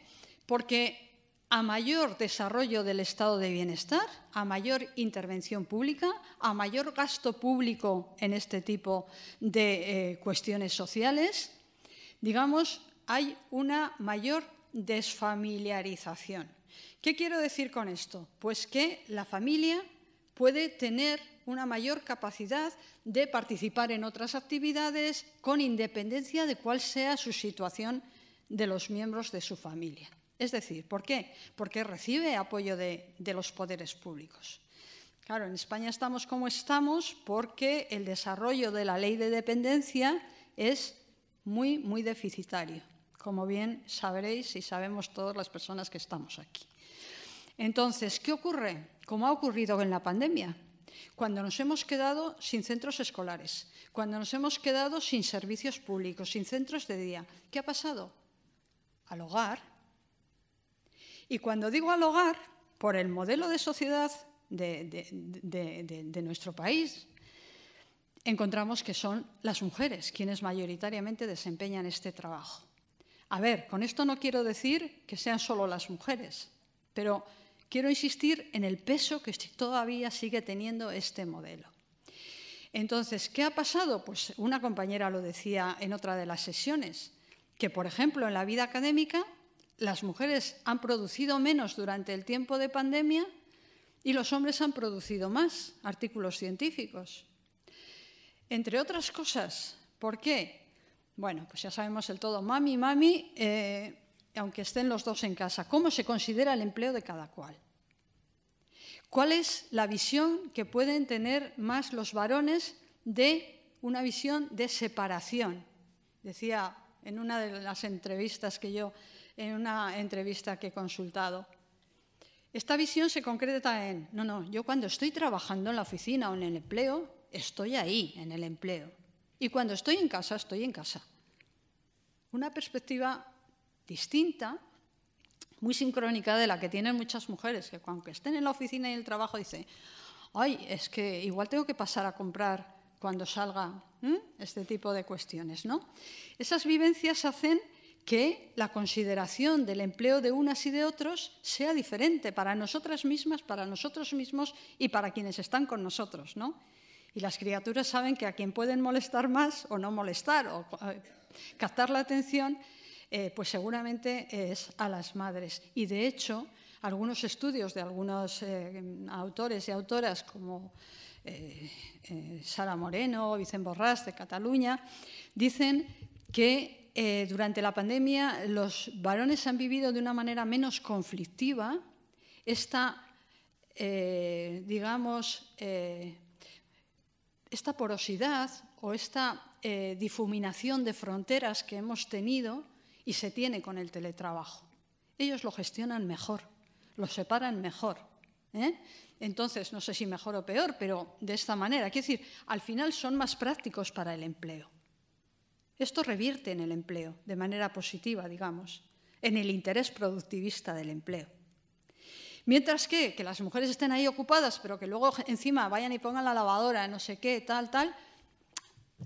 Porque a mayor desarrollo del estado de bienestar, a mayor intervención pública, a mayor gasto público en este tipo de eh, cuestiones sociales, digamos, hay una mayor desfamiliarización. ¿Qué quiero decir con esto? Pues que la familia puede tener una mayor capacidad de participar en otras actividades con independencia de cuál sea su situación de los miembros de su familia. Es decir, ¿por qué? Porque recibe apoyo de, los poderes públicos. Claro, en España estamos como estamos porque el desarrollo de la ley de dependencia es muy, muy deficitario, como bien sabréis y sabemos todas las personas que estamos aquí. Entonces, ¿qué ocurre? Como ha ocurrido en la pandemia, cuando nos hemos quedado sin centros escolares, cuando nos hemos quedado sin servicios públicos, sin centros de día, ¿qué ha pasado? Al hogar. Y cuando digo al hogar, por el modelo de sociedad de, de nuestro país, encontramos que son las mujeres quienes mayoritariamente desempeñan este trabajo. A ver, con esto no quiero decir que sean solo las mujeres, pero Quiero insistir en el peso que todavía sigue teniendo este modelo. Entonces, ¿qué ha pasado? Pues una compañera lo decía en otra de las sesiones, que por ejemplo en la vida académica las mujeres han producido menos durante el tiempo de pandemia y los hombres han producido más artículos científicos. Entre otras cosas, ¿por qué? Bueno, pues ya sabemos el todo, mami, mami, eh, aunque estén los dos en casa, cómo se considera el empleo de cada cual. ¿Cuál es la visión que pueden tener más los varones de una visión de separación? Decía en una de las entrevistas que yo, en una entrevista que he consultado. Esta visión se concreta en, no, no, yo cuando estoy trabajando en la oficina o en el empleo, estoy ahí, en el empleo. Y cuando estoy en casa, estoy en casa. Una perspectiva distinta, muy sincrónica de la que tienen muchas mujeres, que aunque estén en la oficina y en el trabajo dicen, ay, es que igual tengo que pasar a comprar cuando salga este tipo de cuestiones. ¿no? Esas vivencias hacen que la consideración del empleo de unas y de otros sea diferente para nosotras mismas, para nosotros mismos y para quienes están con nosotros. ¿no? Y las criaturas saben que a quien pueden molestar más o no molestar o eh, captar la atención eh, pues seguramente es a las madres. Y de hecho, algunos estudios de algunos eh, autores y autoras como eh, Sara Moreno o Vicente Borrás de Cataluña dicen que durante la pandemia los varones han vivido de una manera menos conflictiva esta, digamos, esta porosidad o esta difuminación de fronteras que hemos tenido y se tiene con el teletrabajo. Ellos lo gestionan mejor, lo separan mejor. ¿eh? Entonces, no sé si mejor o peor, pero de esta manera. Quiero decir, al final son más prácticos para el empleo. Esto revierte en el empleo de manera positiva, digamos, en el interés productivista del empleo. Mientras que, que las mujeres estén ahí ocupadas, pero que luego encima vayan y pongan la lavadora, no sé qué, tal, tal,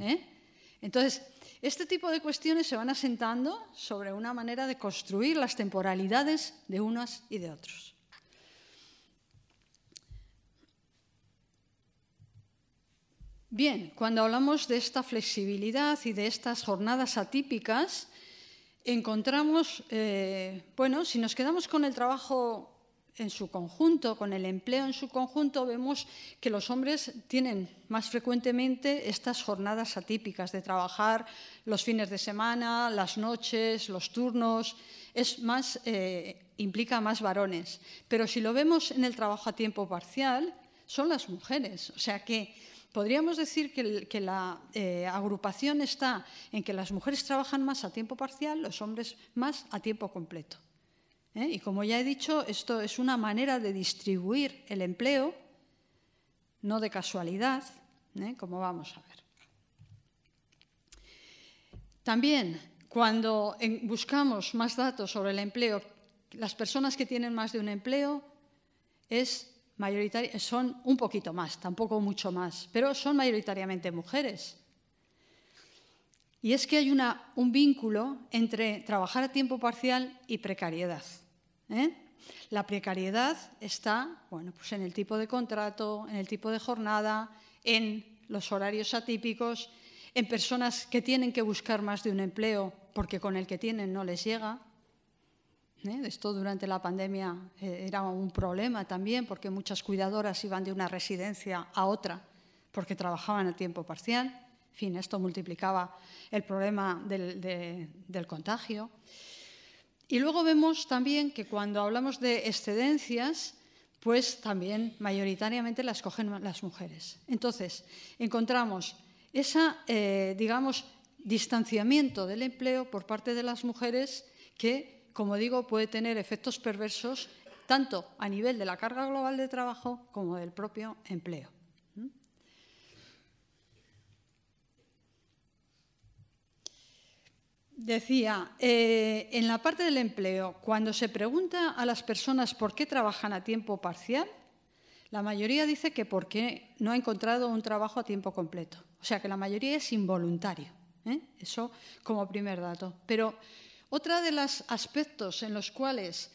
¿eh? Entonces, este tipo de cuestiones se van asentando sobre una manera de construir las temporalidades de unas y de otros. Bien, cuando hablamos de esta flexibilidad y de estas jornadas atípicas, encontramos, eh, bueno, si nos quedamos con el trabajo en su conjunto, con el empleo en su conjunto, vemos que los hombres tienen más frecuentemente estas jornadas atípicas de trabajar los fines de semana, las noches, los turnos. Eh, implica más varones. Pero si lo vemos en el trabajo a tiempo parcial, son las mujeres. O sea que podríamos decir que, la eh, agrupación está en que las mujeres trabajan más a tiempo parcial, los hombres más a tiempo completo. ¿eh? Y como ya he dicho, esto es una manera de distribuir el empleo, no de casualidad, ¿eh? como vamos a ver. También, cuando buscamos más datos sobre el empleo, las personas que tienen más de un empleo son un poquito más, tampoco mucho más, pero son mayoritariamente mujeres. Y es que hay un vínculo entre trabajar a tiempo parcial y precariedad. ¿eh? La precariedad está bueno, pues en el tipo de contrato, en el tipo de jornada, en los horarios atípicos, en personas que tienen que buscar más de un empleo porque con el que tienen no les llega. ¿eh? Esto durante la pandemia eh, era un problema también porque muchas cuidadoras iban de una residencia a otra porque trabajaban a tiempo parcial. En fin, esto multiplicaba el problema del contagio. Y luego vemos también que cuando hablamos de excedencias, pues también mayoritariamente las cogen las mujeres. Entonces, encontramos ese, eh, digamos, distanciamiento del empleo por parte de las mujeres que, como digo, puede tener efectos perversos tanto a nivel de la carga global de trabajo como del propio empleo. Decía, eh, en la parte del empleo, cuando se pregunta a las personas por qué trabajan a tiempo parcial, la mayoría dice que porque no ha encontrado un trabajo a tiempo completo. O sea que la mayoría es involuntario. ¿eh? Eso como primer dato. Pero otro de los aspectos en los cuales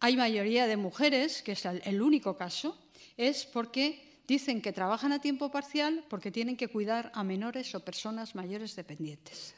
hay mayoría de mujeres, que es el único caso, es porque dicen que trabajan a tiempo parcial porque tienen que cuidar a menores o personas mayores dependientes.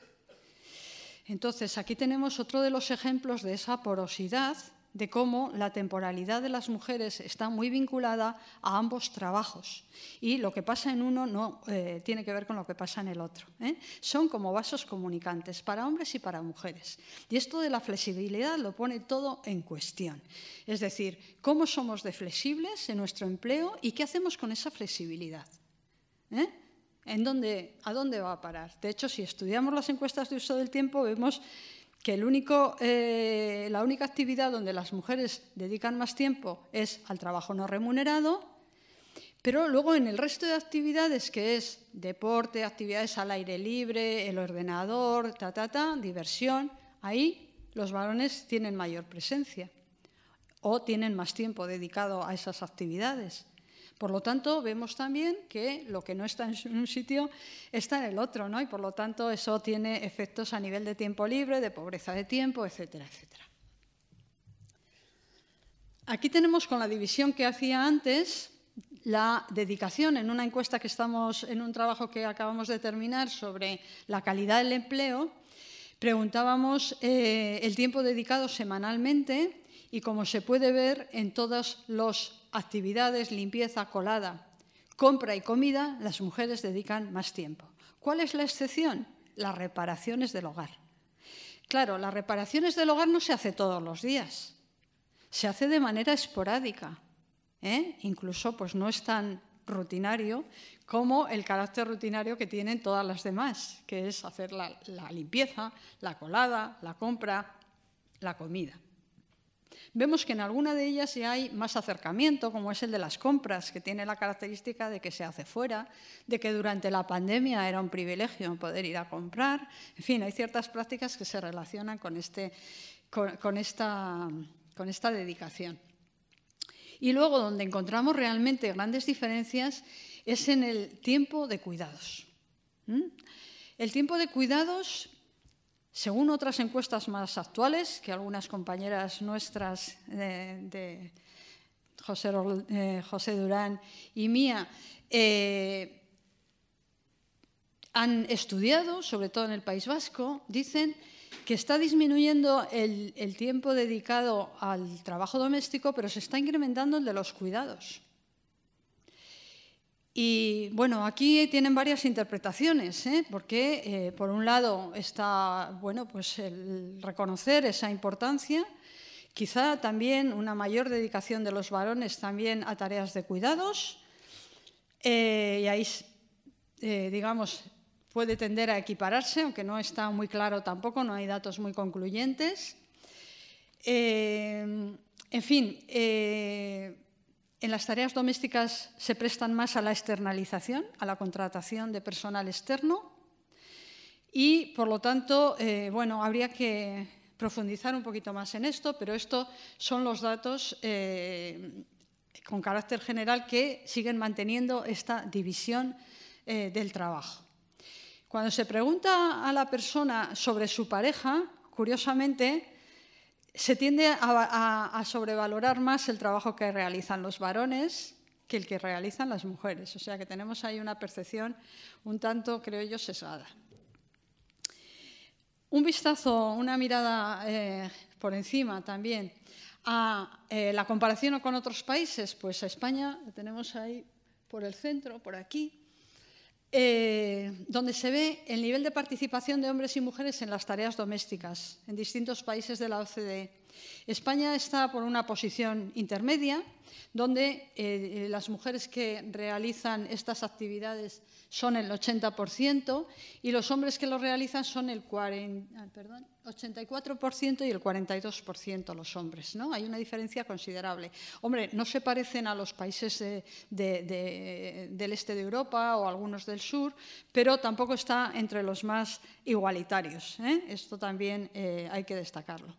Entonces, aquí tenemos otro de los ejemplos de esa porosidad, de cómo la temporalidad de las mujeres está muy vinculada a ambos trabajos y lo que pasa en uno no eh, tiene que ver con lo que pasa en el otro. ¿eh? Son como vasos comunicantes para hombres y para mujeres. Y esto de la flexibilidad lo pone todo en cuestión. Es decir, cómo somos de flexibles en nuestro empleo y qué hacemos con esa flexibilidad. ¿Eh? ¿En ¿A dónde va a parar? De hecho, si estudiamos las encuestas de uso del tiempo, vemos que eh, la única actividad donde las mujeres dedican más tiempo es al trabajo no remunerado, pero luego en el resto de actividades, que es deporte, actividades al aire libre, el ordenador, ta, diversión, ahí los varones tienen mayor presencia o tienen más tiempo dedicado a esas actividades. Por lo tanto, vemos también que lo que no está en un sitio está en el otro, Y por lo tanto, eso tiene efectos a nivel de tiempo libre, de pobreza de tiempo, etcétera, etcétera. Aquí tenemos con la división que hacía antes la dedicación en una encuesta que estamos en un trabajo que acabamos de terminar sobre la calidad del empleo. Preguntábamos eh, el tiempo dedicado semanalmente y como se puede ver en todos los actividades, limpieza, colada, compra y comida, las mujeres dedican más tiempo. ¿Cuál es la excepción? Las reparaciones del hogar. Claro, las reparaciones del hogar no se hace todos los días, se hace de manera esporádica, ¿eh? incluso pues no es tan rutinario como el carácter rutinario que tienen todas las demás, que es hacer la limpieza, la colada, la compra, la comida. Vemos que en alguna de ellas ya hay más acercamiento, como es el de las compras, que tiene la característica de que se hace fuera, de que durante la pandemia era un privilegio poder ir a comprar. En fin, hay ciertas prácticas que se relacionan con, este, con, esta, con esta dedicación. Y luego, donde encontramos realmente grandes diferencias, es en el tiempo de cuidados. El tiempo de cuidados según otras encuestas más actuales, que algunas compañeras nuestras eh, de, José, eh, José, Durán y mía eh, han estudiado, sobre todo en el País Vasco, dicen que está disminuyendo el tiempo dedicado al trabajo doméstico, pero se está incrementando el de los cuidados. Y bueno, aquí tienen varias interpretaciones, ¿eh? porque eh, por un lado está bueno, pues el reconocer esa importancia, quizá también una mayor dedicación de los varones también a tareas de cuidados, eh, y ahí, digamos, puede tender a equipararse, aunque no está muy claro tampoco, no hay datos muy concluyentes. en fin, en las tareas domésticas se prestan más a la externalización, a la contratación de personal externo y, por lo tanto, eh, bueno, habría que profundizar un poquito más en esto, pero estos son los datos eh, con carácter general que siguen manteniendo esta división eh, del trabajo. Cuando se pregunta a la persona sobre su pareja, curiosamente, se tiende a, sobrevalorar más el trabajo que realizan los varones que el que realizan las mujeres. O sea que tenemos ahí una percepción un tanto, creo yo, sesgada. Un vistazo, una mirada eh, por encima también a eh, la comparación con otros países, pues a España, la tenemos ahí por el centro, por aquí, eh, donde se ve el nivel de participación de hombres y mujeres en las tareas domésticas en distintos países de la OCDE. España está por una posición intermedia, donde eh, eh, las mujeres que realizan estas actividades son el 80% y los hombres que lo realizan son el 84% ah, y el 42% los hombres. ¿no? Hay una diferencia considerable. Hombre, no se parecen a los países del este de Europa o algunos del sur, pero tampoco está entre los más igualitarios. ¿eh? Esto también hay que destacarlo.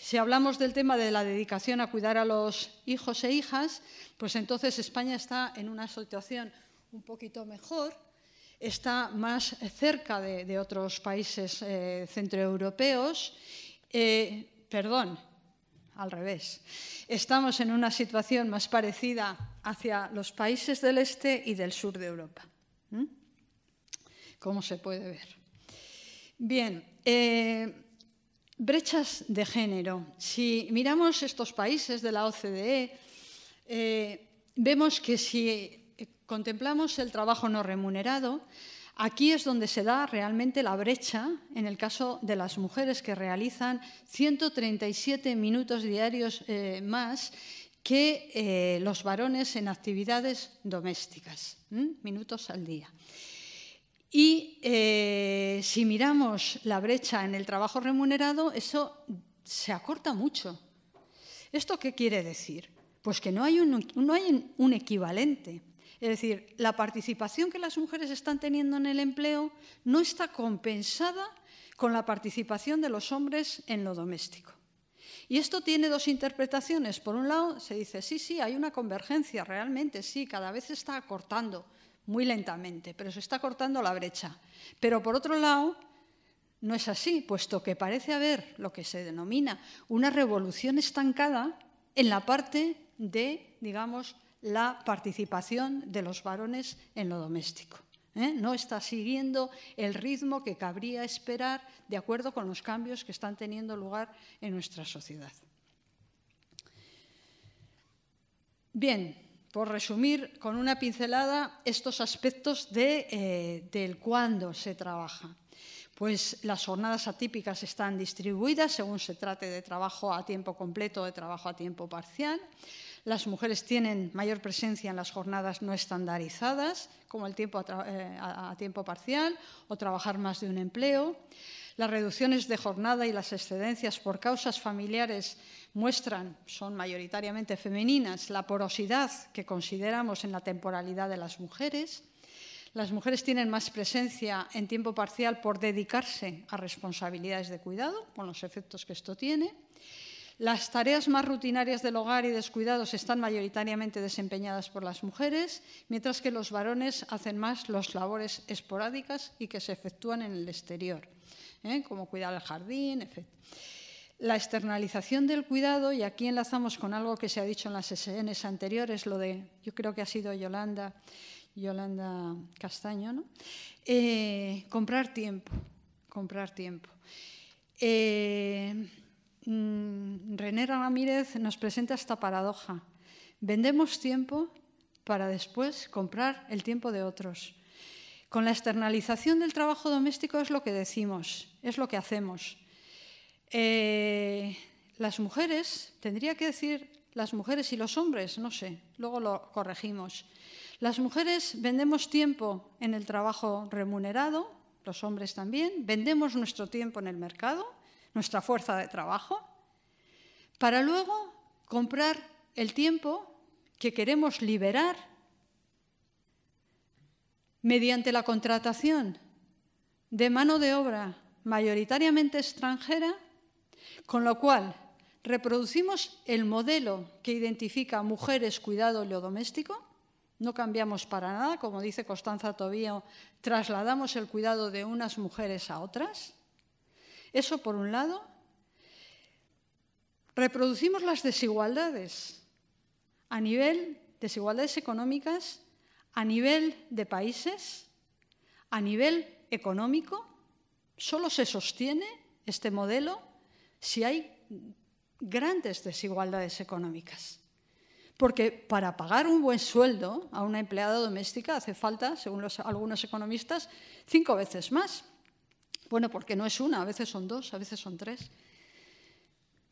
Si hablamos del tema de la dedicación a cuidar a los hijos e hijas, pues entonces España está en una situación un poquito mejor, está más cerca de, otros países eh, centroeuropeos, eh, perdón, al revés, estamos en una situación más parecida hacia los países del este y del sur de Europa, como se puede ver. Bien, eh, Brechas de género. Si miramos estos países de la OCDE, eh, vemos que si contemplamos el trabajo no remunerado, aquí es donde se da realmente la brecha en el caso de las mujeres que realizan 137 minutos diarios eh, más que eh, los varones en actividades domésticas, minutos al día. Y eh, si miramos la brecha en el trabajo remunerado, eso se acorta mucho. ¿Esto qué quiere decir? Pues que no hay un, no hay un equivalente. Es decir, la participación que las mujeres están teniendo en el empleo no está compensada con la participación de los hombres en lo doméstico. Y esto tiene dos interpretaciones. Por un lado, se dice, sí, sí, hay una convergencia, realmente, sí, cada vez se está acortando muy lentamente, pero se está cortando la brecha. Pero por otro lado, no es así, puesto que parece haber lo que se denomina una revolución estancada en la parte de, digamos, la participación de los varones en lo doméstico. ¿eh? No está siguiendo el ritmo que cabría esperar de acuerdo con los cambios que están teniendo lugar en nuestra sociedad. Bien, por resumir con una pincelada estos aspectos eh, del cuándo se trabaja. Pues las jornadas atípicas están distribuidas según se trate de trabajo a tiempo completo o de trabajo a tiempo parcial. Las mujeres tienen mayor presencia en las jornadas no estandarizadas, como el tiempo a, eh, a, tiempo parcial o trabajar más de un empleo. Las reducciones de jornada y las excedencias por causas familiares muestran, son mayoritariamente femeninas, la porosidad que consideramos en la temporalidad de las mujeres. Las mujeres tienen más presencia en tiempo parcial por dedicarse a responsabilidades de cuidado, con los efectos que esto tiene. Las tareas más rutinarias del hogar y descuidados están mayoritariamente desempeñadas por las mujeres, mientras que los varones hacen más las labores esporádicas y que se efectúan en el exterior, ¿eh? como cuidar el jardín, etc. La externalización del cuidado, y aquí enlazamos con algo que se ha dicho en las sesiones anteriores, lo de, yo creo que ha sido Yolanda, Yolanda Castaño, ¿no? Eh, comprar tiempo, comprar tiempo. Eh, mm, René Ramírez nos presenta esta paradoja. Vendemos tiempo para después comprar el tiempo de otros. Con la externalización del trabajo doméstico es lo que decimos, es lo que hacemos. Eh, las mujeres, tendría que decir las mujeres y los hombres, no sé, luego lo corregimos. Las mujeres vendemos tiempo en el trabajo remunerado, los hombres también, vendemos nuestro tiempo en el mercado, nuestra fuerza de trabajo, para luego comprar el tiempo que queremos liberar mediante la contratación de mano de obra mayoritariamente extranjera con lo cual, reproducimos el modelo que identifica a mujeres cuidado lo doméstico, no cambiamos para nada, como dice Constanza Tobío, trasladamos el cuidado de unas mujeres a otras. Eso por un lado. Reproducimos las desigualdades a nivel desigualdades económicas, a nivel de países, a nivel económico. Solo se sostiene este modelo si hay grandes desigualdades económicas. Porque para pagar un buen sueldo a una empleada doméstica hace falta, según algunos economistas, cinco veces más. Bueno, porque no es una, a veces son dos, a veces son tres.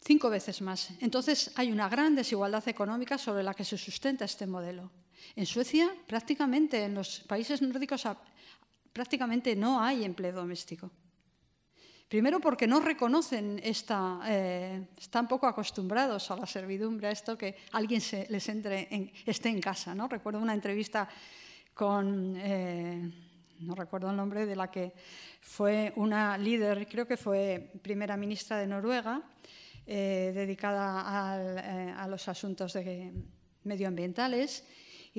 Cinco veces más. Entonces hay una gran desigualdad económica sobre la que se sustenta este modelo. En Suecia, prácticamente, en los países nórdicos, prácticamente no hay empleo doméstico. Primero porque no reconocen esta, eh, están poco acostumbrados a la servidumbre, a esto que alguien les entre esté en casa. ¿no? Recuerdo una entrevista con, eh, no recuerdo el nombre, de la que fue una líder, creo que fue primera ministra de Noruega, eh, dedicada a los asuntos medioambientales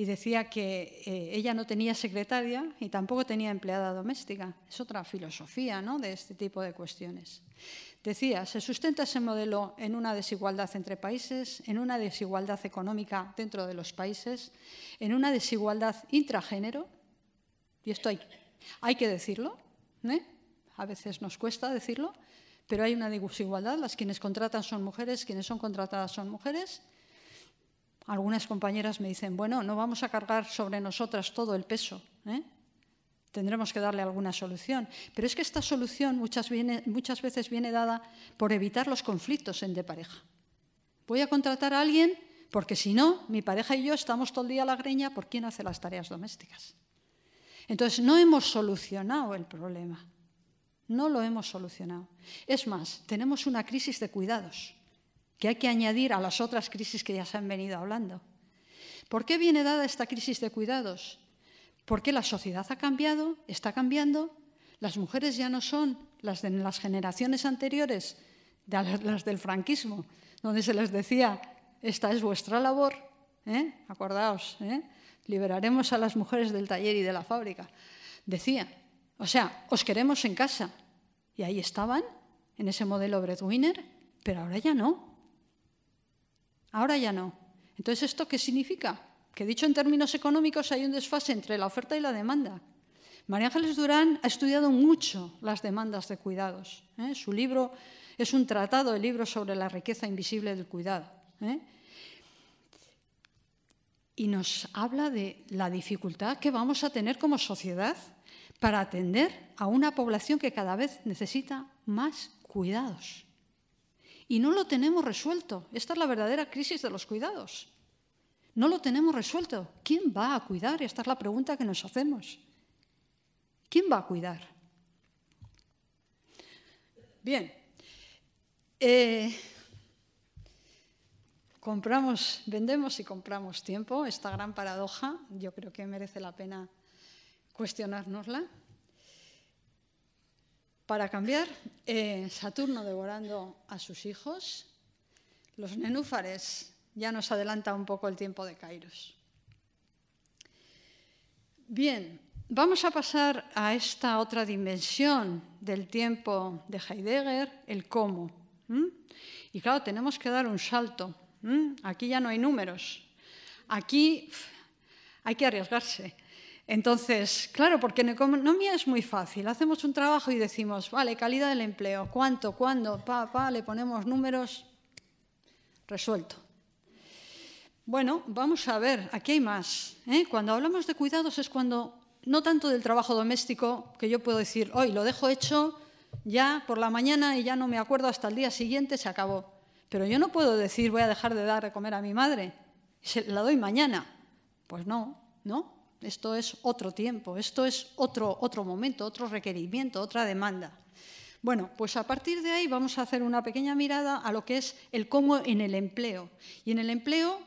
y decía que eh, ella no tenía secretaria y tampoco tenía empleada doméstica. Es otra filosofía ¿no? de este tipo de cuestiones. Decía, se sustenta ese modelo en una desigualdad entre países, en una desigualdad económica dentro de los países, en una desigualdad intragénero, y esto hay, que decirlo, ¿eh? a veces nos cuesta decirlo, pero hay una desigualdad, las quienes contratan son mujeres, quienes son contratadas son mujeres, algunas compañeras me dicen, bueno, no vamos a cargar sobre nosotras todo el peso, ¿eh? tendremos que darle alguna solución. Pero es que esta solución muchas, veces viene dada por evitar los conflictos en de pareja. Voy a contratar a alguien porque si no, mi pareja y yo estamos todo el día a la greña por quién hace las tareas domésticas. Entonces, no hemos solucionado el problema. No lo hemos solucionado. Es más, tenemos una crisis de cuidados que hay que añadir a las otras crisis que ya se han venido hablando. ¿Por qué viene dada esta crisis de cuidados? Porque la sociedad ha cambiado, está cambiando, las mujeres ya no son las de las generaciones anteriores, las del franquismo, donde se les decía, esta es vuestra labor, ¿eh? acordaos, ¿eh? liberaremos a las mujeres del taller y de la fábrica. Decía, o sea, os queremos en casa. Y ahí estaban, en ese modelo breadwinner, pero ahora ya no. Ahora ya no. Entonces, ¿esto qué significa? Que dicho en términos económicos hay un desfase entre la oferta y la demanda. María Ángeles Durán ha estudiado mucho las demandas de cuidados. ¿eh? Su libro es un tratado, el libro sobre la riqueza invisible del cuidado. ¿eh? Y nos habla de la dificultad que vamos a tener como sociedad para atender a una población que cada vez necesita más cuidados. Y no lo tenemos resuelto. Esta es la verdadera crisis de los cuidados. No lo tenemos resuelto. ¿Quién va a cuidar? Esta es la pregunta que nos hacemos. ¿Quién va a cuidar? Bien. Eh, compramos, vendemos y compramos tiempo. Esta gran paradoja, yo creo que merece la pena cuestionárnosla. Para cambiar, eh, Saturno devorando a sus hijos, los nenúfares ya nos adelanta un poco el tiempo de Kairos. Bien, vamos a pasar a esta otra dimensión del tiempo de Heidegger, el cómo. Y claro, tenemos que dar un salto. Aquí ya no hay números. Aquí hay que arriesgarse. Entonces, claro, porque en economía es muy fácil. Hacemos un trabajo y decimos, vale, calidad del empleo, cuánto, cuándo, pa, pa, le ponemos números, resuelto. Bueno, vamos a ver, aquí hay más. ¿eh? Cuando hablamos de cuidados es cuando, no tanto del trabajo doméstico, que yo puedo decir, hoy lo dejo hecho ya por la mañana y ya no me acuerdo hasta el día siguiente, se acabó. Pero yo no puedo decir, voy a dejar de dar de comer a mi madre, se la doy mañana. Pues no, ¿no? Esto es otro tiempo, esto es otro, otro momento, otro requerimiento, otra demanda. Bueno, pues a partir de ahí vamos a hacer una pequeña mirada a lo que es el cómo en el empleo. Y en el empleo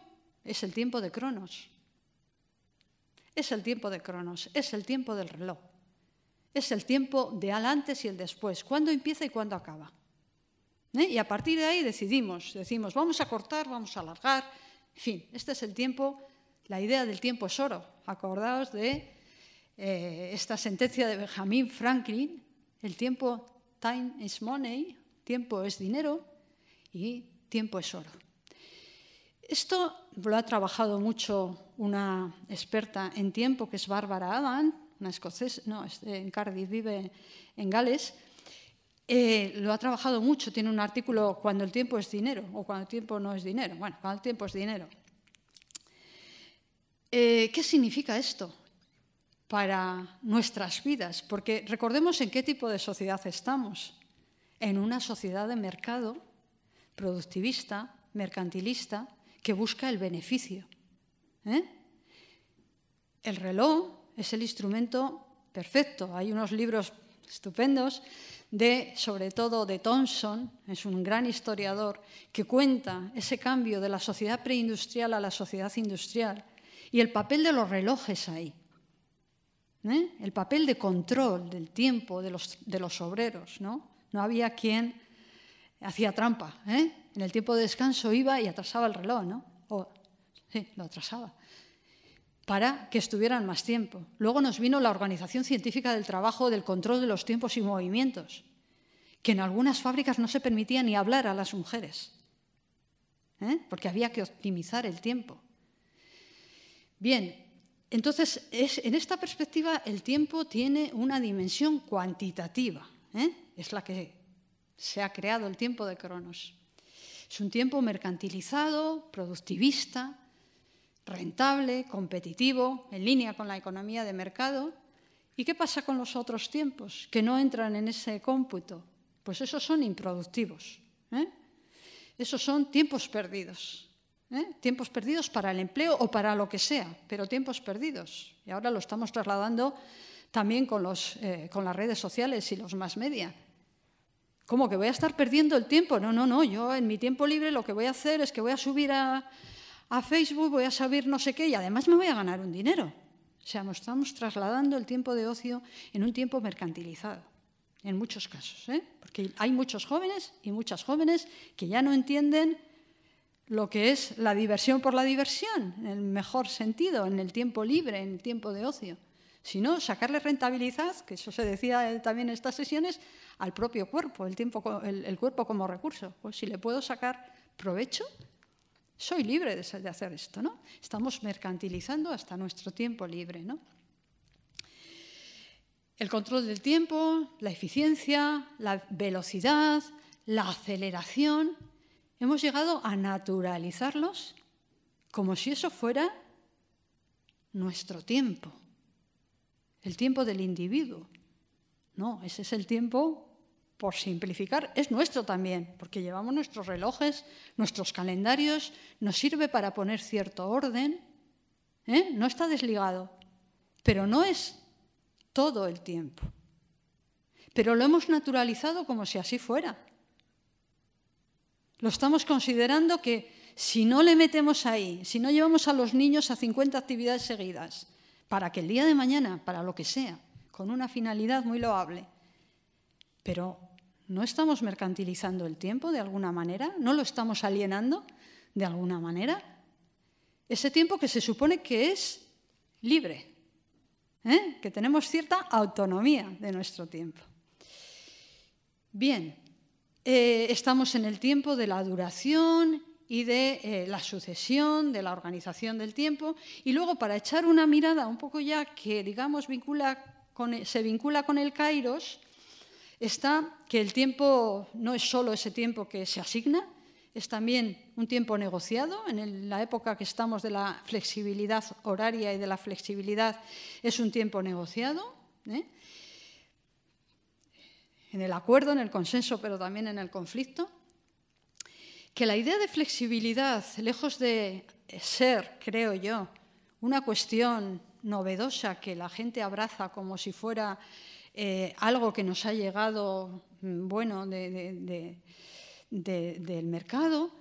es el tiempo de Cronos. Es el tiempo de Cronos, es el tiempo del reloj. Es el tiempo de al antes y el después, cuándo empieza y cuándo acaba. ¿Eh? Y a partir de ahí decidimos, decimos, vamos a cortar, vamos a alargar. En fin, este es el tiempo la idea del tiempo es oro. Acordaos de eh, esta sentencia de Benjamin Franklin, el tiempo, time is money, tiempo es dinero y tiempo es oro. Esto lo ha trabajado mucho una experta en tiempo, que es Bárbara Adam, una escocesa, no, en Cardiff, vive en Gales. Eh, lo ha trabajado mucho, tiene un artículo cuando el tiempo es dinero o cuando el tiempo no es dinero. Bueno, cuando el tiempo es dinero. Eh, ¿Qué significa esto para nuestras vidas? Porque recordemos en qué tipo de sociedad estamos. En una sociedad de mercado, productivista, mercantilista, que busca el beneficio. ¿eh? El reloj es el instrumento perfecto. Hay unos libros estupendos de, sobre todo de Thomson, es un gran historiador, que cuenta ese cambio de la sociedad preindustrial a la sociedad industrial y el papel de los relojes ahí. ¿eh? El papel de control del tiempo de los, obreros. ¿no? no había quien hacía trampa. ¿eh? En el tiempo de descanso iba y atrasaba el reloj. ¿no? O, sí, lo atrasaba para que estuvieran más tiempo. Luego nos vino la organización científica del trabajo, del control de los tiempos y movimientos, que en algunas fábricas no se permitía ni hablar a las mujeres, ¿eh? porque había que optimizar el tiempo. Bien, entonces en esta perspectiva el tiempo tiene una dimensión cuantitativa, ¿eh? es la que se ha creado el tiempo de Cronos. Es un tiempo mercantilizado, productivista, rentable, competitivo, en línea con la economía de mercado. ¿Y qué pasa con los otros tiempos que no entran en ese cómputo? Pues esos son improductivos. ¿eh? Esos son tiempos perdidos. ¿eh? Tiempos perdidos para el empleo o para lo que sea, pero tiempos perdidos. Y ahora lo estamos trasladando también eh, con, las redes sociales y los más media. ¿Cómo que voy a estar perdiendo el tiempo? No, no, no. Yo en mi tiempo libre lo que voy a hacer es que voy a subir a, Facebook, voy a subir no sé qué y además me voy a ganar un dinero. O sea, nos estamos trasladando el tiempo de ocio en un tiempo mercantilizado en muchos casos, ¿eh? porque hay muchos jóvenes y muchas jóvenes que ya no entienden lo que es la diversión por la diversión, en el mejor sentido, en el tiempo libre, en el tiempo de ocio, sino sacarle rentabilidad, que eso se decía eh, también en estas sesiones, al propio cuerpo, el, tiempo, el, cuerpo como recurso. Pues si le puedo sacar provecho, soy libre de, hacer esto, Estamos mercantilizando hasta nuestro tiempo libre, El control del tiempo, la eficiencia, la velocidad, la aceleración, Hemos llegado a naturalizarlos como si eso fuera nuestro tiempo, el tiempo del individuo. No, ese es el tiempo, por simplificar, es nuestro también, porque llevamos nuestros relojes, nuestros calendarios, nos sirve para poner cierto orden, ¿eh? no está desligado, pero no es todo el tiempo. Pero lo hemos naturalizado como si así fuera. Lo estamos considerando que si no le metemos ahí, si no llevamos a los niños a 50 actividades seguidas, para que el día de mañana, para lo que sea, con una finalidad muy loable, pero ¿no estamos mercantilizando el tiempo de alguna manera? ¿No lo estamos alienando de alguna manera? Ese tiempo que se supone que es libre, ¿eh? que tenemos cierta autonomía de nuestro tiempo. Bien, eh, estamos en el tiempo de la duración y de eh, la sucesión, de la organización del tiempo. Y luego, para echar una mirada un poco ya que, digamos, vincula e, se vincula con el kairos, está que el tiempo no es solo ese tiempo que se asigna, es también un tiempo negociado. En la época que estamos de la flexibilidad horaria y de la flexibilidad es un tiempo negociado. ¿eh? en el acuerdo, en el consenso, pero también en el conflicto, que la idea de flexibilidad, lejos de ser, creo yo, una cuestión novedosa que la gente abraza como si fuera eh, algo que nos ha llegado mm, bueno del mercado,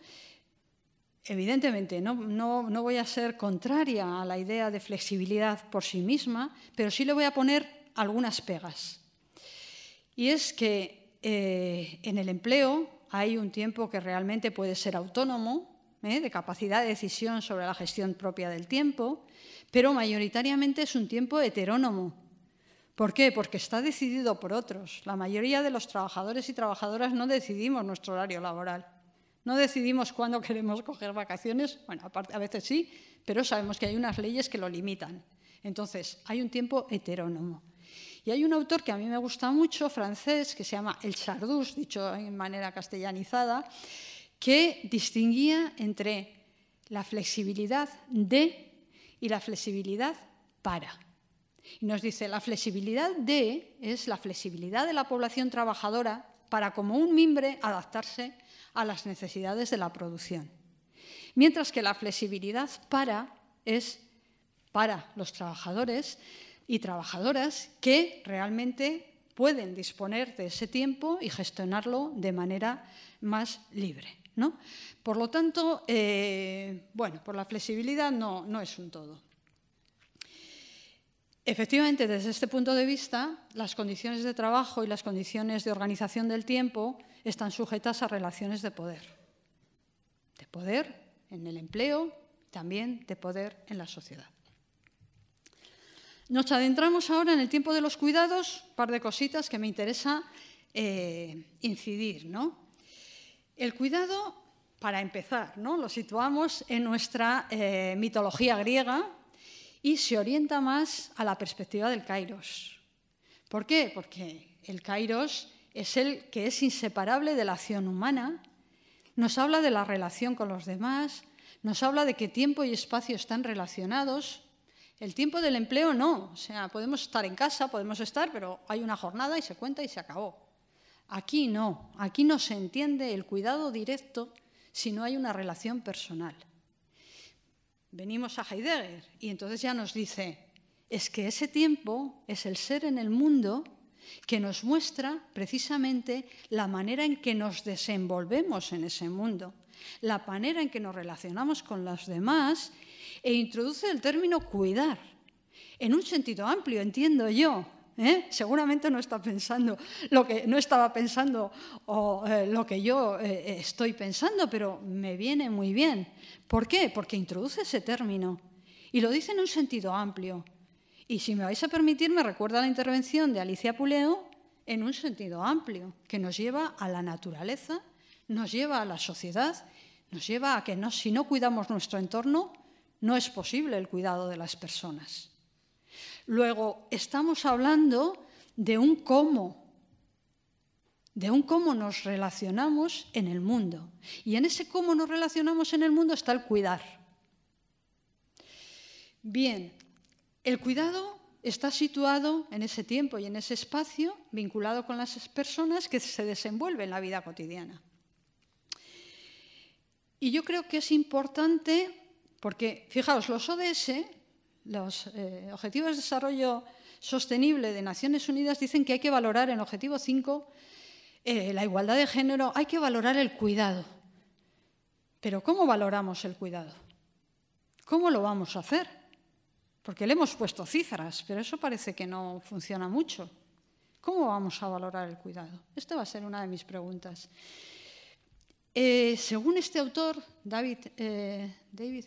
Evidentemente, no, voy a ser contraria a la idea de flexibilidad por sí misma, pero sí le voy a poner algunas pegas y es que eh, en el empleo hay un tiempo que realmente puede ser autónomo, ¿eh? de capacidad de decisión sobre la gestión propia del tiempo, pero mayoritariamente es un tiempo heterónomo. ¿Por qué? Porque está decidido por otros. La mayoría de los trabajadores y trabajadoras no decidimos nuestro horario laboral. No decidimos cuándo <laughs> queremos coger vacaciones, bueno, a veces sí, pero sabemos que hay unas leyes que lo limitan. Entonces, hay un tiempo heterónomo. Y hay un autor que a mí me gusta mucho, francés, que se llama El Chardus, dicho en manera castellanizada, que distinguía entre la flexibilidad de y la flexibilidad para. Y nos dice, la flexibilidad de es la flexibilidad de la población trabajadora para, como un mimbre, adaptarse a las necesidades de la producción. Mientras que la flexibilidad para es para los trabajadores y trabajadoras que realmente pueden disponer de ese tiempo y gestionarlo de manera más libre. ¿no? Por lo tanto, eh, bueno, por la flexibilidad no, no es un todo. Efectivamente, desde este punto de vista, las condiciones de trabajo y las condiciones de organización del tiempo están sujetas a relaciones de poder. De poder en el empleo, también de poder en la sociedad. Nos adentramos ahora en el tiempo de los cuidados, un par de cositas que me interesa eh, incidir. ¿no? El cuidado, para empezar, ¿no? lo situamos en nuestra eh, mitología griega y se orienta más a la perspectiva del kairos. ¿Por qué? Porque el kairos es el que es inseparable de la acción humana, nos habla de la relación con los demás, nos habla de que tiempo y espacio están relacionados, el tiempo del empleo no, o sea, podemos estar en casa, podemos estar, pero hay una jornada y se cuenta y se acabó. Aquí no, aquí no se entiende el cuidado directo si no hay una relación personal. Venimos a Heidegger y entonces ya nos dice, es que ese tiempo es el ser en el mundo que nos muestra precisamente la manera en que nos desenvolvemos en ese mundo, la manera en que nos relacionamos con los demás e introduce el término cuidar, en un sentido amplio, entiendo yo. ¿eh? Seguramente no está pensando lo que no estaba pensando o eh, lo que yo eh, estoy pensando, pero me viene muy bien. ¿Por qué? Porque introduce ese término y lo dice en un sentido amplio. Y si me vais a permitir, me recuerda la intervención de Alicia Puleo en un sentido amplio, que nos lleva a la naturaleza, nos lleva a la sociedad, nos lleva a que si no cuidamos nuestro entorno, no es posible el cuidado de las personas. Luego, estamos hablando de un cómo, de un cómo nos relacionamos en el mundo. Y en ese cómo nos relacionamos en el mundo está el cuidar. Bien, el cuidado está situado en ese tiempo y en ese espacio vinculado con las personas que se desenvuelven en la vida cotidiana. Y yo creo que es importante porque, fijaos, los ODS, los eh, Objetivos de Desarrollo Sostenible de Naciones Unidas, dicen que hay que valorar en Objetivo 5 eh, la igualdad de género, hay que valorar el cuidado. Pero ¿cómo valoramos el cuidado? ¿Cómo lo vamos a hacer? Porque le hemos puesto cifras, pero eso parece que no funciona mucho. ¿Cómo vamos a valorar el cuidado? Esta va a ser una de mis preguntas. Eh, según este autor, David, David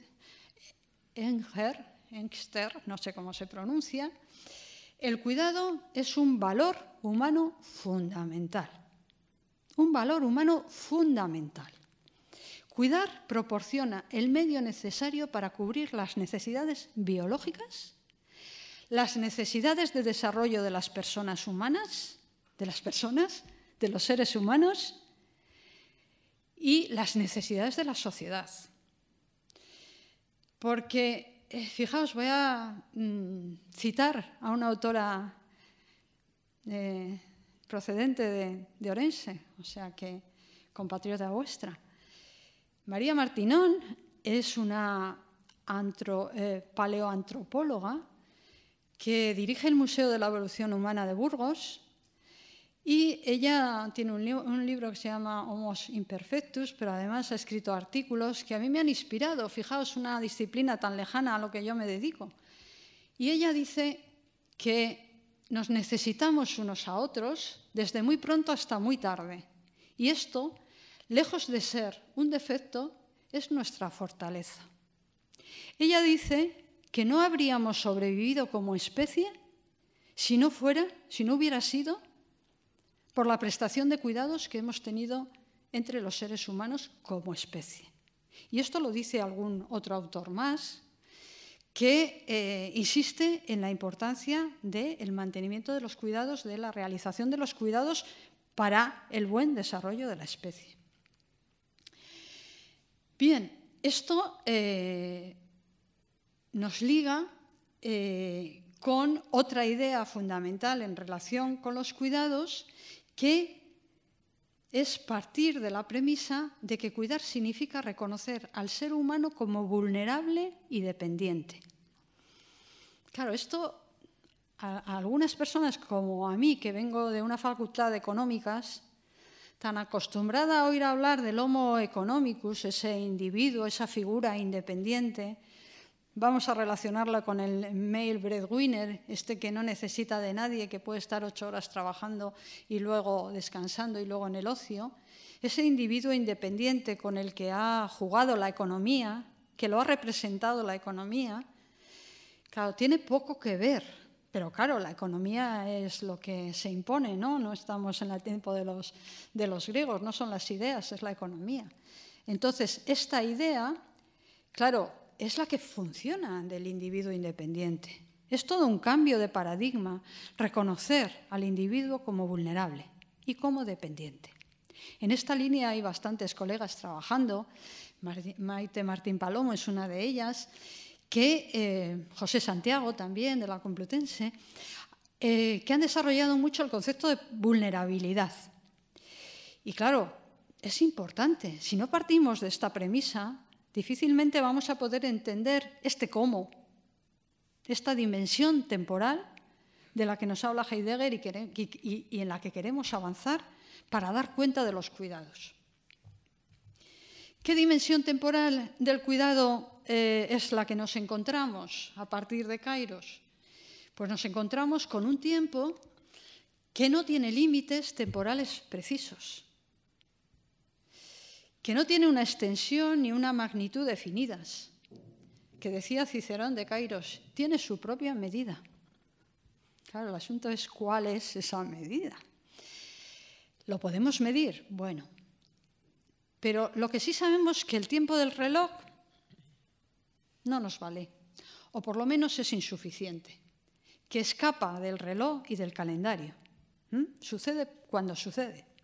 Enger, Engster, no sé cómo se pronuncia, el cuidado es un valor humano fundamental. Un valor humano fundamental. Cuidar proporciona el medio necesario para cubrir las necesidades biológicas, las necesidades de desarrollo de las personas humanas, de las personas, de los seres humanos y las necesidades de la sociedad. Porque, eh, fijaos, voy a mm, citar a una autora eh, procedente de, Orense, o sea que compatriota vuestra. María Martinón es una eh, paleoantropóloga que dirige el Museo de la Evolución Humana de Burgos y ella tiene un, libro que se llama Homos Imperfectus, pero además ha escrito artículos que a mí me han inspirado. Fijaos, una disciplina tan lejana a lo que yo me dedico. Y ella dice que nos necesitamos unos a otros desde muy pronto hasta muy tarde. Y esto, lejos de ser un defecto, es nuestra fortaleza. Ella dice que no habríamos sobrevivido como especie si no fuera, si no hubiera sido por la prestación de cuidados que hemos tenido entre los seres humanos como especie. Y esto lo dice algún otro autor más que eh, insiste en la importancia del mantenimiento de los cuidados, de la realización de los cuidados para el buen desarrollo de la especie. Bien, esto eh, nos liga eh, con otra idea fundamental en relación con los cuidados que es partir de la premisa de que cuidar significa reconocer al ser humano como vulnerable y dependiente. Claro, esto a, algunas personas como a mí, que vengo de una facultad de económicas, tan acostumbrada a oír hablar del homo economicus, ese individuo, esa figura independiente, Vamos a relacionarla con el male breadwinner, este que no necesita de nadie, que puede estar ocho horas trabajando y luego descansando y luego en el ocio. Ese individuo independiente con el que ha jugado la economía, que lo ha representado la economía, claro, tiene poco que ver. Pero claro, la economía es lo que se impone, ¿no? No estamos en el tiempo de los, de los griegos, no son las ideas, es la economía. Entonces, esta idea, claro, es la que funciona del individuo independiente. Es todo un cambio de paradigma reconocer al individuo como vulnerable y como dependiente. En esta línea hay bastantes colegas trabajando, Maite Martín Palomo es una de ellas, que eh, José Santiago también de la Complutense, eh, que han desarrollado mucho el concepto de vulnerabilidad. Y claro, es importante, si no partimos de esta premisa, difícilmente vamos a poder entender este cómo, esta dimensión temporal de la que nos habla Heidegger y, en la que queremos avanzar para dar cuenta de los cuidados. ¿Qué dimensión temporal del cuidado eh, es la que nos encontramos a partir de Kairos? Pues nos encontramos con un tiempo que no tiene límites temporales precisos que no tiene una extensión ni una magnitud definidas, que decía Cicerón de Kairos, tiene su propia medida. Claro, el asunto es cuál es esa medida. ¿Lo podemos medir? Bueno. Pero lo que sí sabemos es que el tiempo del reloj no nos vale, o por lo menos es insuficiente, que escapa del reloj y del calendario. ¿Mm? Sucede cuando sucede.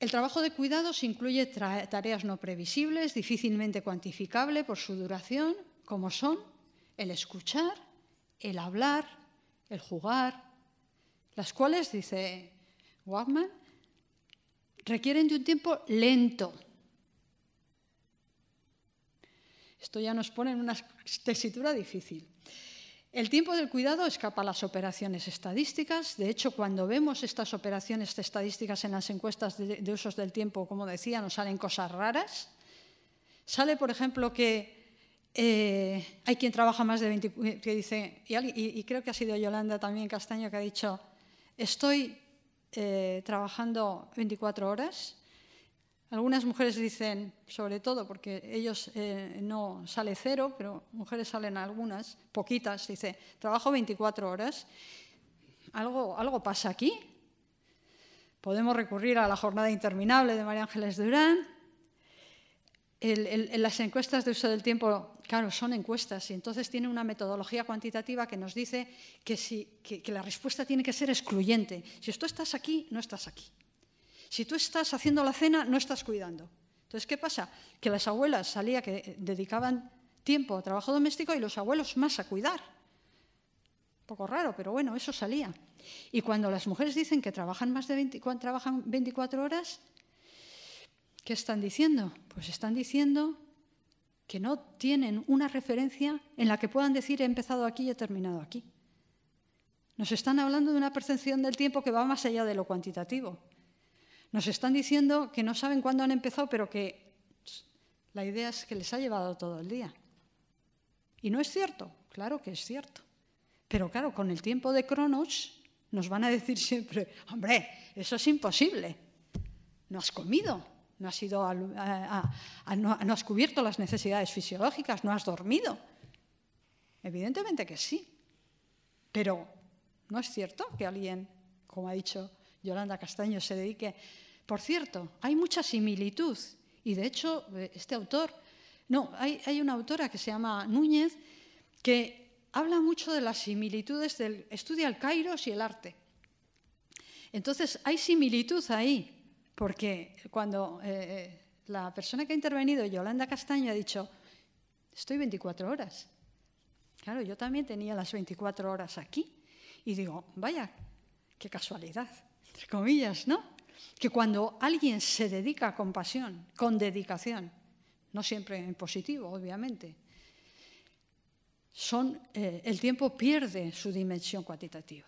El trabajo de cuidados incluye tareas no previsibles, difícilmente cuantificable por su duración, como son el escuchar, el hablar, el jugar, las cuales, dice Wagman, requieren de un tiempo lento. Esto ya nos pone en una tesitura difícil. El tiempo del cuidado escapa a las operaciones estadísticas. De hecho, cuando vemos estas operaciones estadísticas en las encuestas de, usos del tiempo, como decía, nos salen cosas raras. Sale, por ejemplo, que eh, hay quien trabaja más de 24… que dice, y, creo que ha sido Yolanda también Castaño que ha dicho, estoy eh, trabajando 24 horas algunas mujeres dicen, sobre todo porque ellos eh, no sale cero, pero mujeres salen algunas, poquitas, dice, trabajo 24 horas, ¿algo, algo pasa aquí? Podemos recurrir a la jornada interminable de María Ángeles Durán. en las encuestas de uso del tiempo, claro, son encuestas y entonces tiene una metodología cuantitativa que nos dice que, que la respuesta tiene que ser excluyente. Si tú estás aquí, no estás aquí. Si tú estás haciendo la cena, no estás cuidando. Entonces, ¿qué pasa? Que las abuelas salía que eh, dedicaban tiempo a trabajo doméstico y los abuelos más a cuidar. Un poco raro, pero bueno, eso salía. Y cuando las mujeres dicen que trabajan más de trabajan 24 horas, ¿qué están diciendo? Pues están diciendo que no tienen una referencia en la que puedan decir he empezado aquí y he terminado aquí. Nos están hablando de una percepción del tiempo que va más allá de lo cuantitativo. Nos están diciendo que no saben cuándo han empezado, pero que la idea es que les ha llevado todo el día. Y no es cierto, claro que es cierto. Pero claro, con el tiempo de Cronos nos van a decir siempre, hombre, eso es imposible. No has comido, no has, ido no has cubierto las necesidades fisiológicas, no has dormido. Evidentemente que sí. Pero ¿no es cierto que alguien, como ha dicho Yolanda Castaño se dedique. Por cierto, hay mucha similitud y de hecho eh, este autor, no, hay, una autora que se llama Núñez que habla mucho de las similitudes del estudio el Cairo y el arte. Entonces hay similitud ahí, porque cuando eh, eh, la persona que ha intervenido, Yolanda Castaño, ha dicho, estoy 24 horas. Claro, yo también tenía las 24 horas aquí y digo, vaya, qué casualidad. ¿no? Que cuando alguien se dedica con pasión, con dedicación, no siempre en positivo, obviamente, son, eh, el tiempo pierde su dimensión cuantitativa.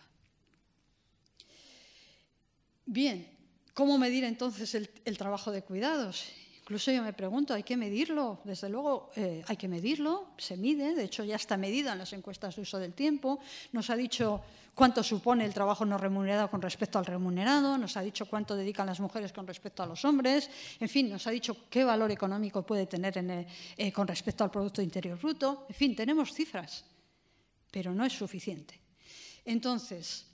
Bien, ¿cómo medir entonces el, el trabajo de cuidados? Incluso yo me pregunto, ¿hay que medirlo? Desde luego, eh, hay que medirlo, se mide, de hecho ya está medida en las encuestas de uso del tiempo, nos ha dicho cuánto supone el trabajo no remunerado con respecto al remunerado, nos ha dicho cuánto dedican las mujeres con respecto a los hombres, en fin, nos ha dicho qué valor económico puede tener eh, eh, con respecto al Producto Interior Bruto, en fin, tenemos cifras, pero no es suficiente. Entonces,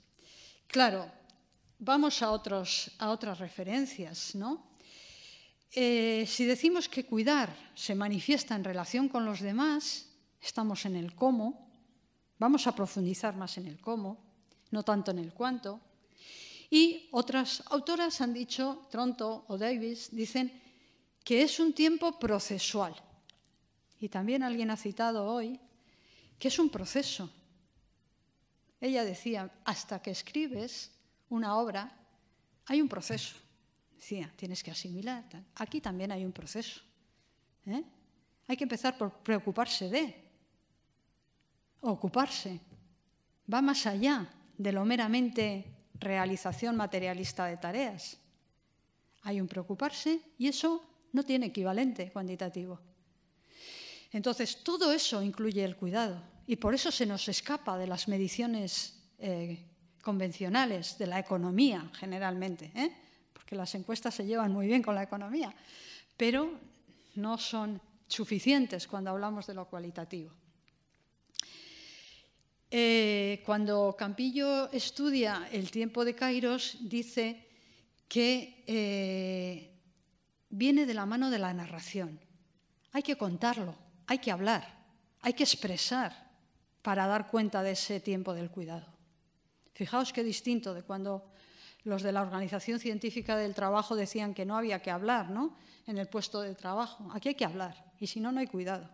claro, vamos a, a otras referencias, ¿no? Eh, si decimos que cuidar se manifiesta en relación con los demás, estamos en el cómo, vamos a profundizar más en el cómo, no tanto en el cuánto. Y otras autoras han dicho, Tronto o Davis, dicen que es un tiempo procesual. Y también alguien ha citado hoy que es un proceso. Ella decía, hasta que escribes una obra, hay un proceso decía, tienes que asimilar. Aquí también hay un proceso. ¿eh? Hay que empezar por preocuparse de, ocuparse. Va más allá de lo meramente realización materialista de tareas. Hay un preocuparse y eso no tiene equivalente cuantitativo. Entonces, todo eso incluye el cuidado y por eso se nos escapa de las mediciones eh, convencionales, de la economía generalmente. ¿eh? porque las encuestas se llevan muy bien con la economía, pero no son suficientes cuando hablamos de lo cualitativo. Eh, cuando Campillo estudia el tiempo de Kairos, dice que eh, viene de la mano de la narración. Hay que contarlo, hay que hablar, hay que expresar para dar cuenta de ese tiempo del cuidado. Fijaos qué distinto de cuando los de la Organización Científica del Trabajo decían que no había que hablar ¿no? en el puesto de trabajo. Aquí hay que hablar y si no, no hay cuidado.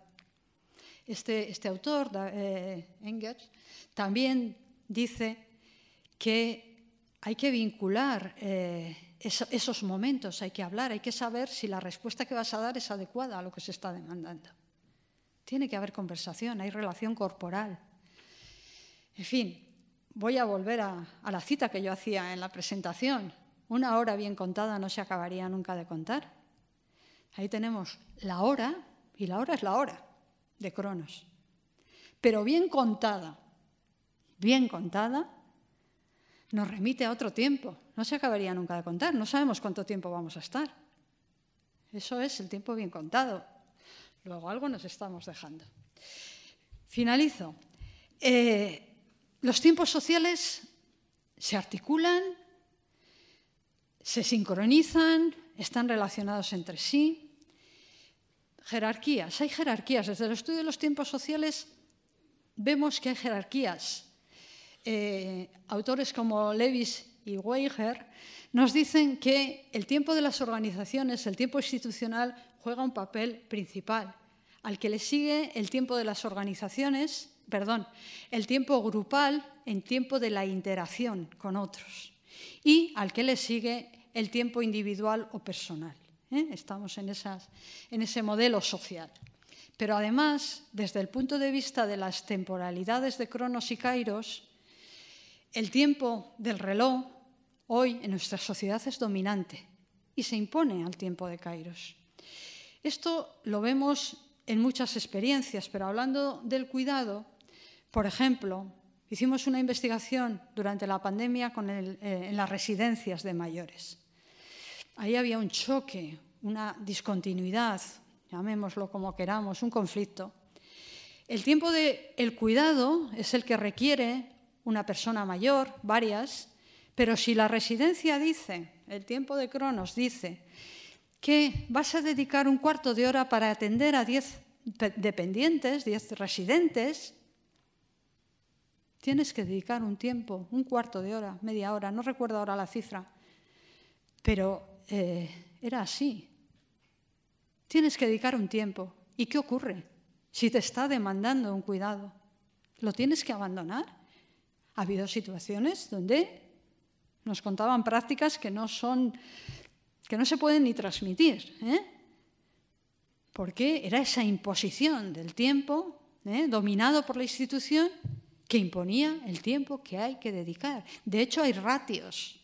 Este, este autor, eh, Engels, también dice que hay que vincular eh, esos momentos, hay que hablar, hay que saber si la respuesta que vas a dar es adecuada a lo que se está demandando. Tiene que haber conversación, hay relación corporal. En fin, voy a volver a, la cita que yo hacía en la presentación. Una hora bien contada no se acabaría nunca de contar. Ahí tenemos la hora, y la hora es la hora de Cronos. Pero bien contada, bien contada, nos remite a otro tiempo. No se acabaría nunca de contar, no sabemos cuánto tiempo vamos a estar. Eso es el tiempo bien contado. Luego algo nos estamos dejando. Finalizo. Eh, los tiempos sociales se articulan, se sincronizan, están relacionados entre sí. Jerarquías, hay jerarquías. Desde el estudio de los tiempos sociales vemos que hay jerarquías. Eh, autores como Levis y Weiger nos dicen que el tiempo de las organizaciones, el tiempo institucional, juega un papel principal, al que le sigue el tiempo de las organizaciones perdón, el tiempo grupal en tiempo de la interacción con otros y al que le sigue el tiempo individual o personal. ¿eh? Estamos en, en ese modelo social. Pero además, desde el punto de vista de las temporalidades de Cronos y Kairos, el tiempo del reloj hoy en nuestra sociedad es dominante y se impone al tiempo de Kairos. Esto lo vemos en muchas experiencias, pero hablando del cuidado, por ejemplo, hicimos una investigación durante la pandemia con eh, en las residencias de mayores. Ahí había un choque, una discontinuidad, llamémoslo como queramos, un conflicto. El tiempo del cuidado es el que requiere una persona mayor, varias, pero si la residencia dice, el tiempo de Cronos dice, que vas a dedicar un cuarto de hora para atender a 10 dependientes, 10 residentes, Tienes que dedicar un tiempo, un cuarto de hora, media hora, no recuerdo ahora la cifra, pero eh, era así. Tienes que dedicar un tiempo. ¿Y qué ocurre? Si te está demandando un cuidado, ¿lo tienes que abandonar? Ha habido situaciones donde nos contaban prácticas que no son, que no se pueden ni transmitir, ¿eh? qué? era esa imposición del tiempo, ¿eh? dominado por la institución, que imponía el tiempo que hay que dedicar. De hecho, hay ratios,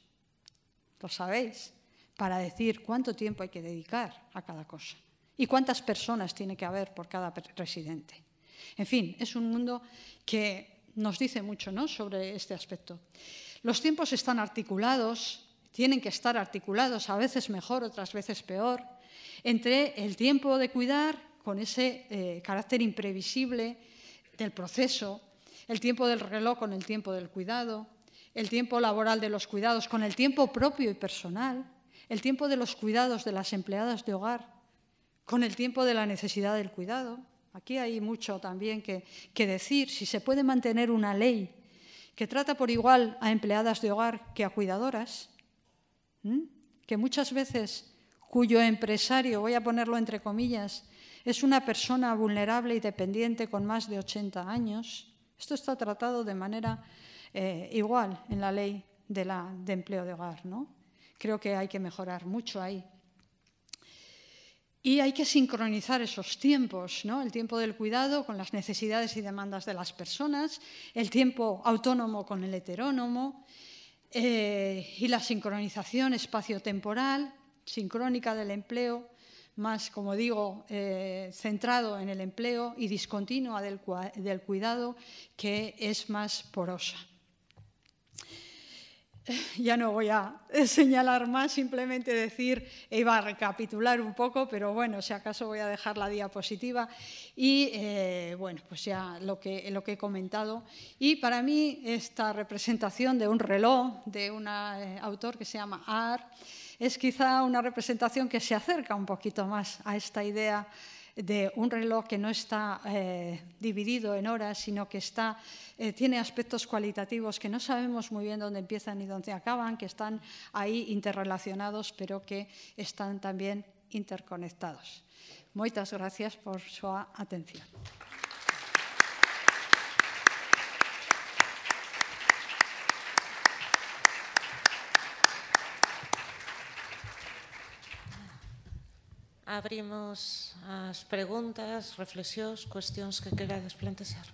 lo sabéis, para decir cuánto tiempo hay que dedicar a cada cosa y cuántas personas tiene que haber por cada residente. En fin, es un mundo que nos dice mucho ¿no? sobre este aspecto. Los tiempos están articulados, tienen que estar articulados, a veces mejor, otras veces peor, entre el tiempo de cuidar con ese eh, carácter imprevisible del proceso el tiempo del reloj con el tiempo del cuidado, el tiempo laboral de los cuidados con el tiempo propio y personal, el tiempo de los cuidados de las empleadas de hogar con el tiempo de la necesidad del cuidado. Aquí hay mucho también que, decir. Si se puede mantener una ley que trata por igual a empleadas de hogar que a cuidadoras, que muchas veces cuyo empresario, voy a ponerlo entre comillas, es una persona vulnerable y dependiente con más de 80 años, esto está tratado de manera eh, igual en la ley de, la, de empleo de hogar. ¿no? Creo que hay que mejorar mucho ahí. Y hay que sincronizar esos tiempos, el tiempo del cuidado con las necesidades y demandas de las personas, el tiempo autónomo con el heterónomo eh, y la sincronización espacio-temporal, sincrónica del empleo, más, como digo, eh, centrado en el empleo y discontinua del, cuidado, que es más porosa. Eh, ya no voy a <laughs> señalar más, simplemente decir, iba a recapitular un poco, pero bueno, si acaso voy a dejar la diapositiva y eh, bueno, pues ya lo que, he comentado. Y para mí esta representación de un reloj de un autor que se llama Ar, es quizá una representación que se acerca un poquito más a esta idea de un reloj que no está eh, dividido en horas, sino que eh, tiene aspectos cualitativos que no sabemos muy bien dónde empiezan y dónde acaban, que están ahí interrelacionados, pero que están también interconectados. Muchas gracias por su atención. Abrimos as preguntas, reflexións, cuestións que querades plantexar.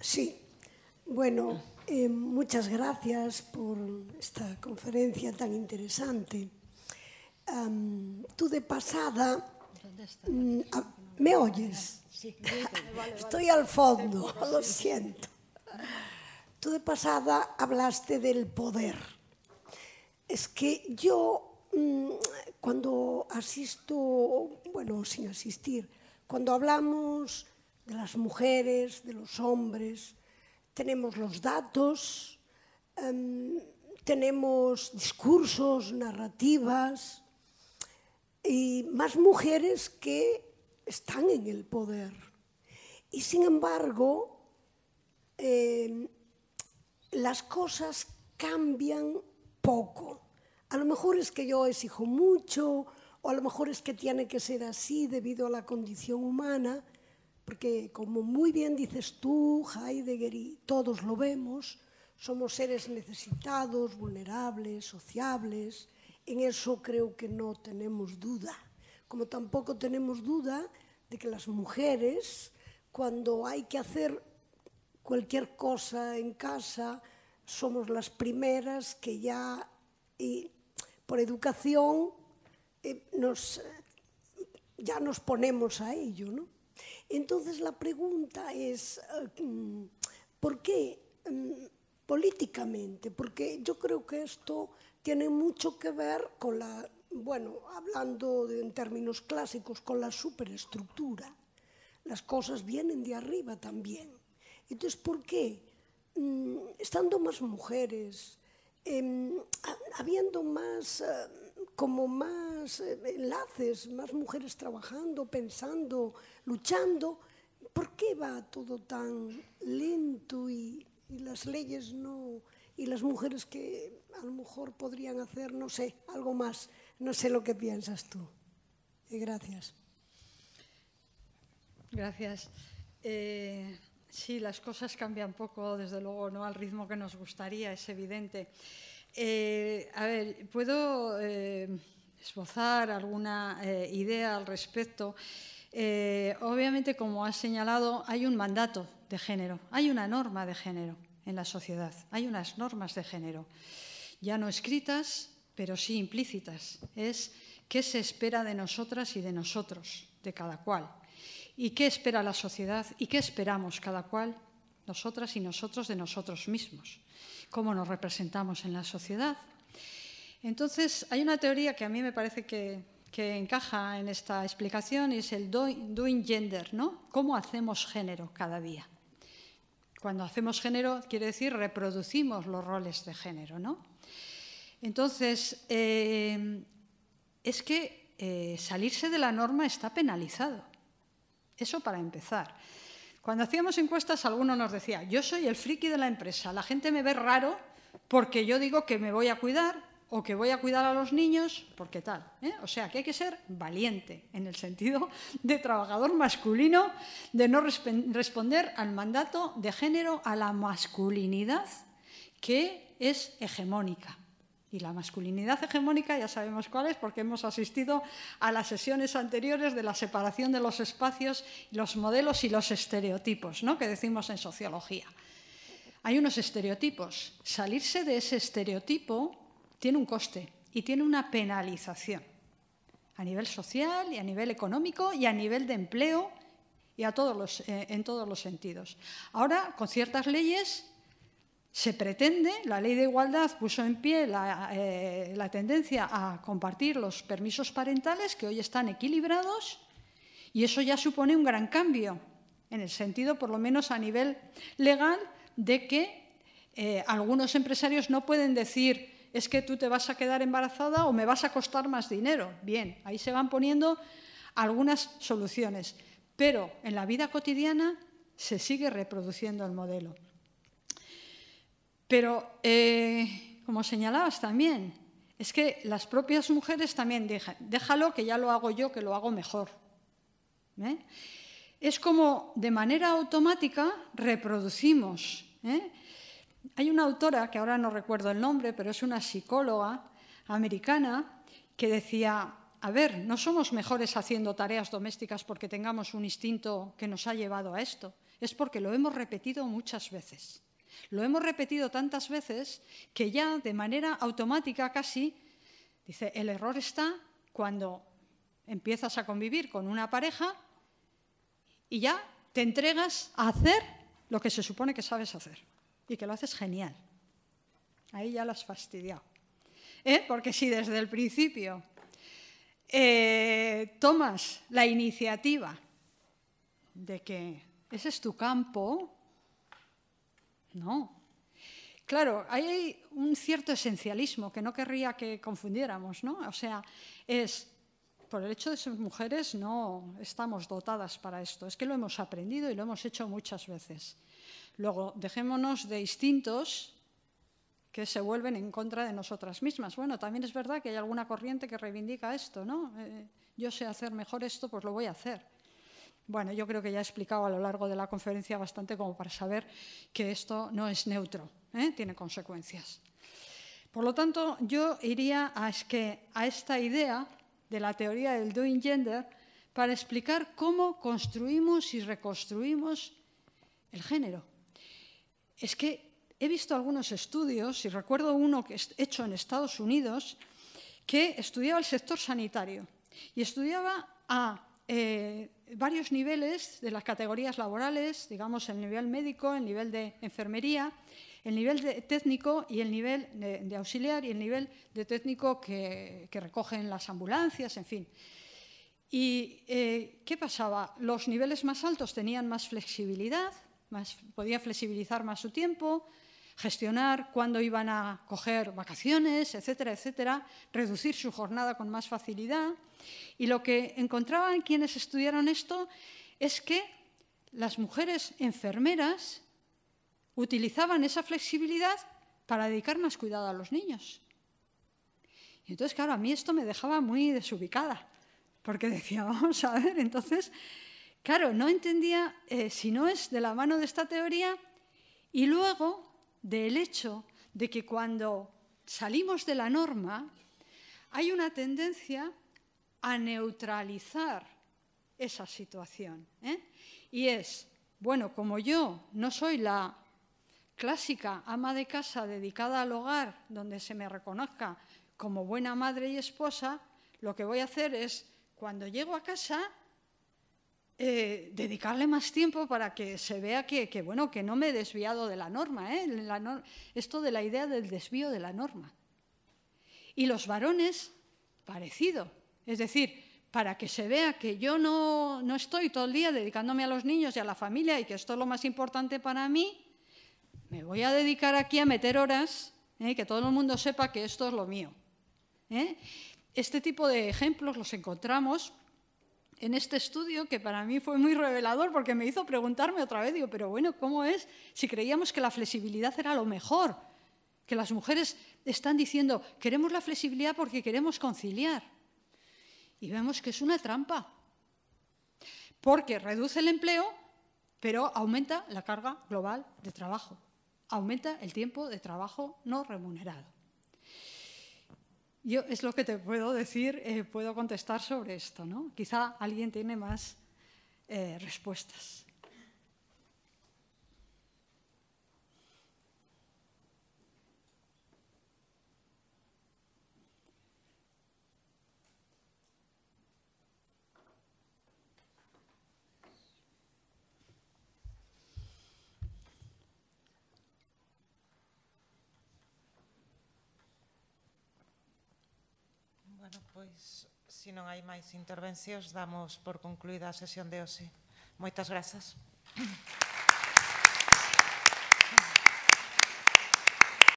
Sí, bueno, eh, muchas gracias por esta conferencia tan interesante. Um, tú de pasada Mm, ¿Me oyes? Estoy al fondo, <laughs> lo siento. Tú de pasada hablaste del poder. Es que yo, mm, cuando asisto, bueno, sin asistir, cuando hablamos de las mujeres, de los hombres, tenemos los datos, tenemos discursos, narrativas, y más mujeres que están en el poder. Y sin embargo, eh, las cosas cambian poco. A lo mejor es que yo exijo mucho, o a lo mejor es que tiene que ser así debido a la condición humana, porque como muy bien dices tú, Heidegger, y todos lo vemos, somos seres necesitados, vulnerables, sociables, En eso creo que no tenemos duda, como tampoco tenemos duda de que las mujeres, cuando hay que hacer cualquier cosa en casa, somos las primeras que ya, y por educación, eh, nos, ya nos ponemos a ello. ¿no? Entonces la pregunta es, eh, ¿por qué mm, políticamente, porque yo creo que esto tiene mucho que ver con la, bueno, hablando en términos clásicos, con la superestructura. Las cosas vienen de arriba también. Entonces, ¿por qué? Mm, estando más mujeres, em, habiendo más, eh, como más eh, enlaces, más mujeres trabajando, pensando, luchando, ¿por qué va todo tan lento y y las leyes no y las mujeres que a lo mejor podrían hacer, no sé, algo más. No sé lo que piensas tú. Y gracias. Gracias. Eh, sí, las cosas cambian poco, desde luego, no al ritmo que nos gustaría, es evidente. Eh, a ver, puedo eh, esbozar alguna idea al respecto. obviamente, como has señalado, hay un mandato de género. Hay una norma de género en la sociedad, hay unas normas de género, ya no escritas, pero sí implícitas. Es qué se espera de nosotras y de nosotros, de cada cual, y qué espera la sociedad y qué esperamos cada cual, nosotras y nosotros, de nosotros mismos, cómo nos representamos en la sociedad. Entonces, hay una teoría que a mí me parece que, encaja en esta explicación y es el doing gender, ¿no? ¿Cómo hacemos género cada día? Cuando hacemos género, quiere decir reproducimos los roles de género, ¿no? Entonces, eh, es que eh, salirse de la norma está penalizado. Eso para empezar. Cuando hacíamos encuestas, alguno nos decía, yo soy el friki de la empresa, la gente me ve raro porque yo digo que me voy a cuidar, o que voy a cuidar a los niños porque tal. ¿eh? O sea, que hay que ser valiente en el sentido de trabajador masculino, de no responder al mandato de género, a la masculinidad que es hegemónica. Y la masculinidad hegemónica ya sabemos cuál es porque hemos asistido a las sesiones anteriores de la separación de los espacios, los modelos y los estereotipos ¿no? que decimos en sociología. Hay unos estereotipos. Salirse de ese estereotipo tiene un coste y tiene una penalización a nivel social y a nivel económico y a nivel de empleo y a todos los, eh, en todos los sentidos. Ahora, con ciertas leyes, se pretende, la ley de igualdad puso en pie eh, la, tendencia a compartir los permisos parentales que hoy están equilibrados y eso ya supone un gran cambio, en el sentido, por lo menos a nivel legal, de que eh, algunos empresarios no pueden decir es que tú te vas a quedar embarazada o me vas a costar más dinero. Bien, ahí se van poniendo algunas soluciones, pero en la vida cotidiana se sigue reproduciendo el modelo. Pero, eh, como señalabas también, es que las propias mujeres también dejan, déjalo que ya lo hago yo, que lo hago mejor. ¿eh? Es como de manera automática reproducimos. ¿eh? Hay una autora, que ahora no recuerdo el nombre, pero es una psicóloga americana, que decía, a ver, no somos mejores haciendo tareas domésticas porque tengamos un instinto que nos ha llevado a esto, es porque lo hemos repetido muchas veces. Lo hemos repetido tantas veces que ya de manera automática casi, dice, el error está cuando empiezas a convivir con una pareja y ya te entregas a hacer lo que se supone que sabes hacer y que lo haces genial. Ahí ya lo has fastidiado. ¿eh? Porque si desde el principio eh, tomas la iniciativa de que ese es tu campo, no. Claro, hay un cierto esencialismo que no querría que confundiéramos, ¿no? O sea, es, por el hecho de ser mujeres no estamos dotadas para esto, es que lo hemos aprendido y lo hemos hecho muchas veces. Luego, dejémonos de instintos que se vuelven en contra de nosotras mismas. Bueno, también es verdad que hay alguna corriente que reivindica esto, ¿no? Eh, yo sé hacer mejor esto, pues lo voy a hacer. Bueno, yo creo que ya he explicado a lo largo de la conferencia bastante como para saber que esto no es neutro, ¿eh? tiene consecuencias. Por lo tanto, yo iría a, a esta idea de la teoría del doing gender para explicar cómo construimos y reconstruimos el género es que he visto algunos estudios, y recuerdo uno que hecho en Estados Unidos, que estudiaba el sector sanitario y estudiaba a eh, varios niveles de las categorías laborales, digamos el nivel médico, el nivel de enfermería, el nivel técnico y el nivel de, auxiliar y el nivel de técnico que, recogen las ambulancias, en fin. ¿Y eh, qué pasaba? Los niveles más altos tenían más flexibilidad, podía flexibilizar más su tiempo, gestionar cuándo iban a coger vacaciones, etcétera, etcétera, reducir su jornada con más facilidad. Y lo que encontraban quienes estudiaron esto es que las mujeres enfermeras utilizaban esa flexibilidad para dedicar más cuidado a los niños. Y entonces, claro, a mí esto me dejaba muy desubicada, porque decía, <laughs> vamos a ver, entonces, Claro, no entendía eh, si no es de la mano de esta teoría y luego del hecho de que cuando salimos de la norma hay una tendencia a neutralizar esa situación. ¿eh? Y es, bueno, como yo no soy la clásica ama de casa dedicada al hogar, donde se me reconozca como buena madre y esposa, lo que voy a hacer es, cuando llego a casa, eh, dedicarle más tiempo para que se vea que, bueno, que no me he desviado de la norma, ¿eh? esto de la idea del desvío de la norma. Y los varones, parecido, es decir, para que se vea que yo no, estoy todo el día dedicándome a los niños y a la familia y que esto es lo más importante para mí, me voy a dedicar aquí a meter horas, ...y ¿eh? que todo el mundo sepa que esto es lo mío. Este tipo de ejemplos los encontramos en este estudio que para mí fue muy revelador porque me hizo preguntarme otra vez, digo, pero bueno, ¿cómo es si creíamos que la flexibilidad era lo mejor? Que las mujeres están diciendo, queremos la flexibilidad porque queremos conciliar. Y vemos que es una trampa, porque reduce el empleo, pero aumenta la carga global de trabajo, aumenta el tiempo de trabajo no remunerado. Yo es lo que te puedo decir, eh, puedo contestar sobre esto, ¿no? Quizá alguien tiene más eh, respuestas. Bueno, pois, se non hai máis intervencións, damos por concluída a sesión de hoxe. Moitas grazas. Gracias.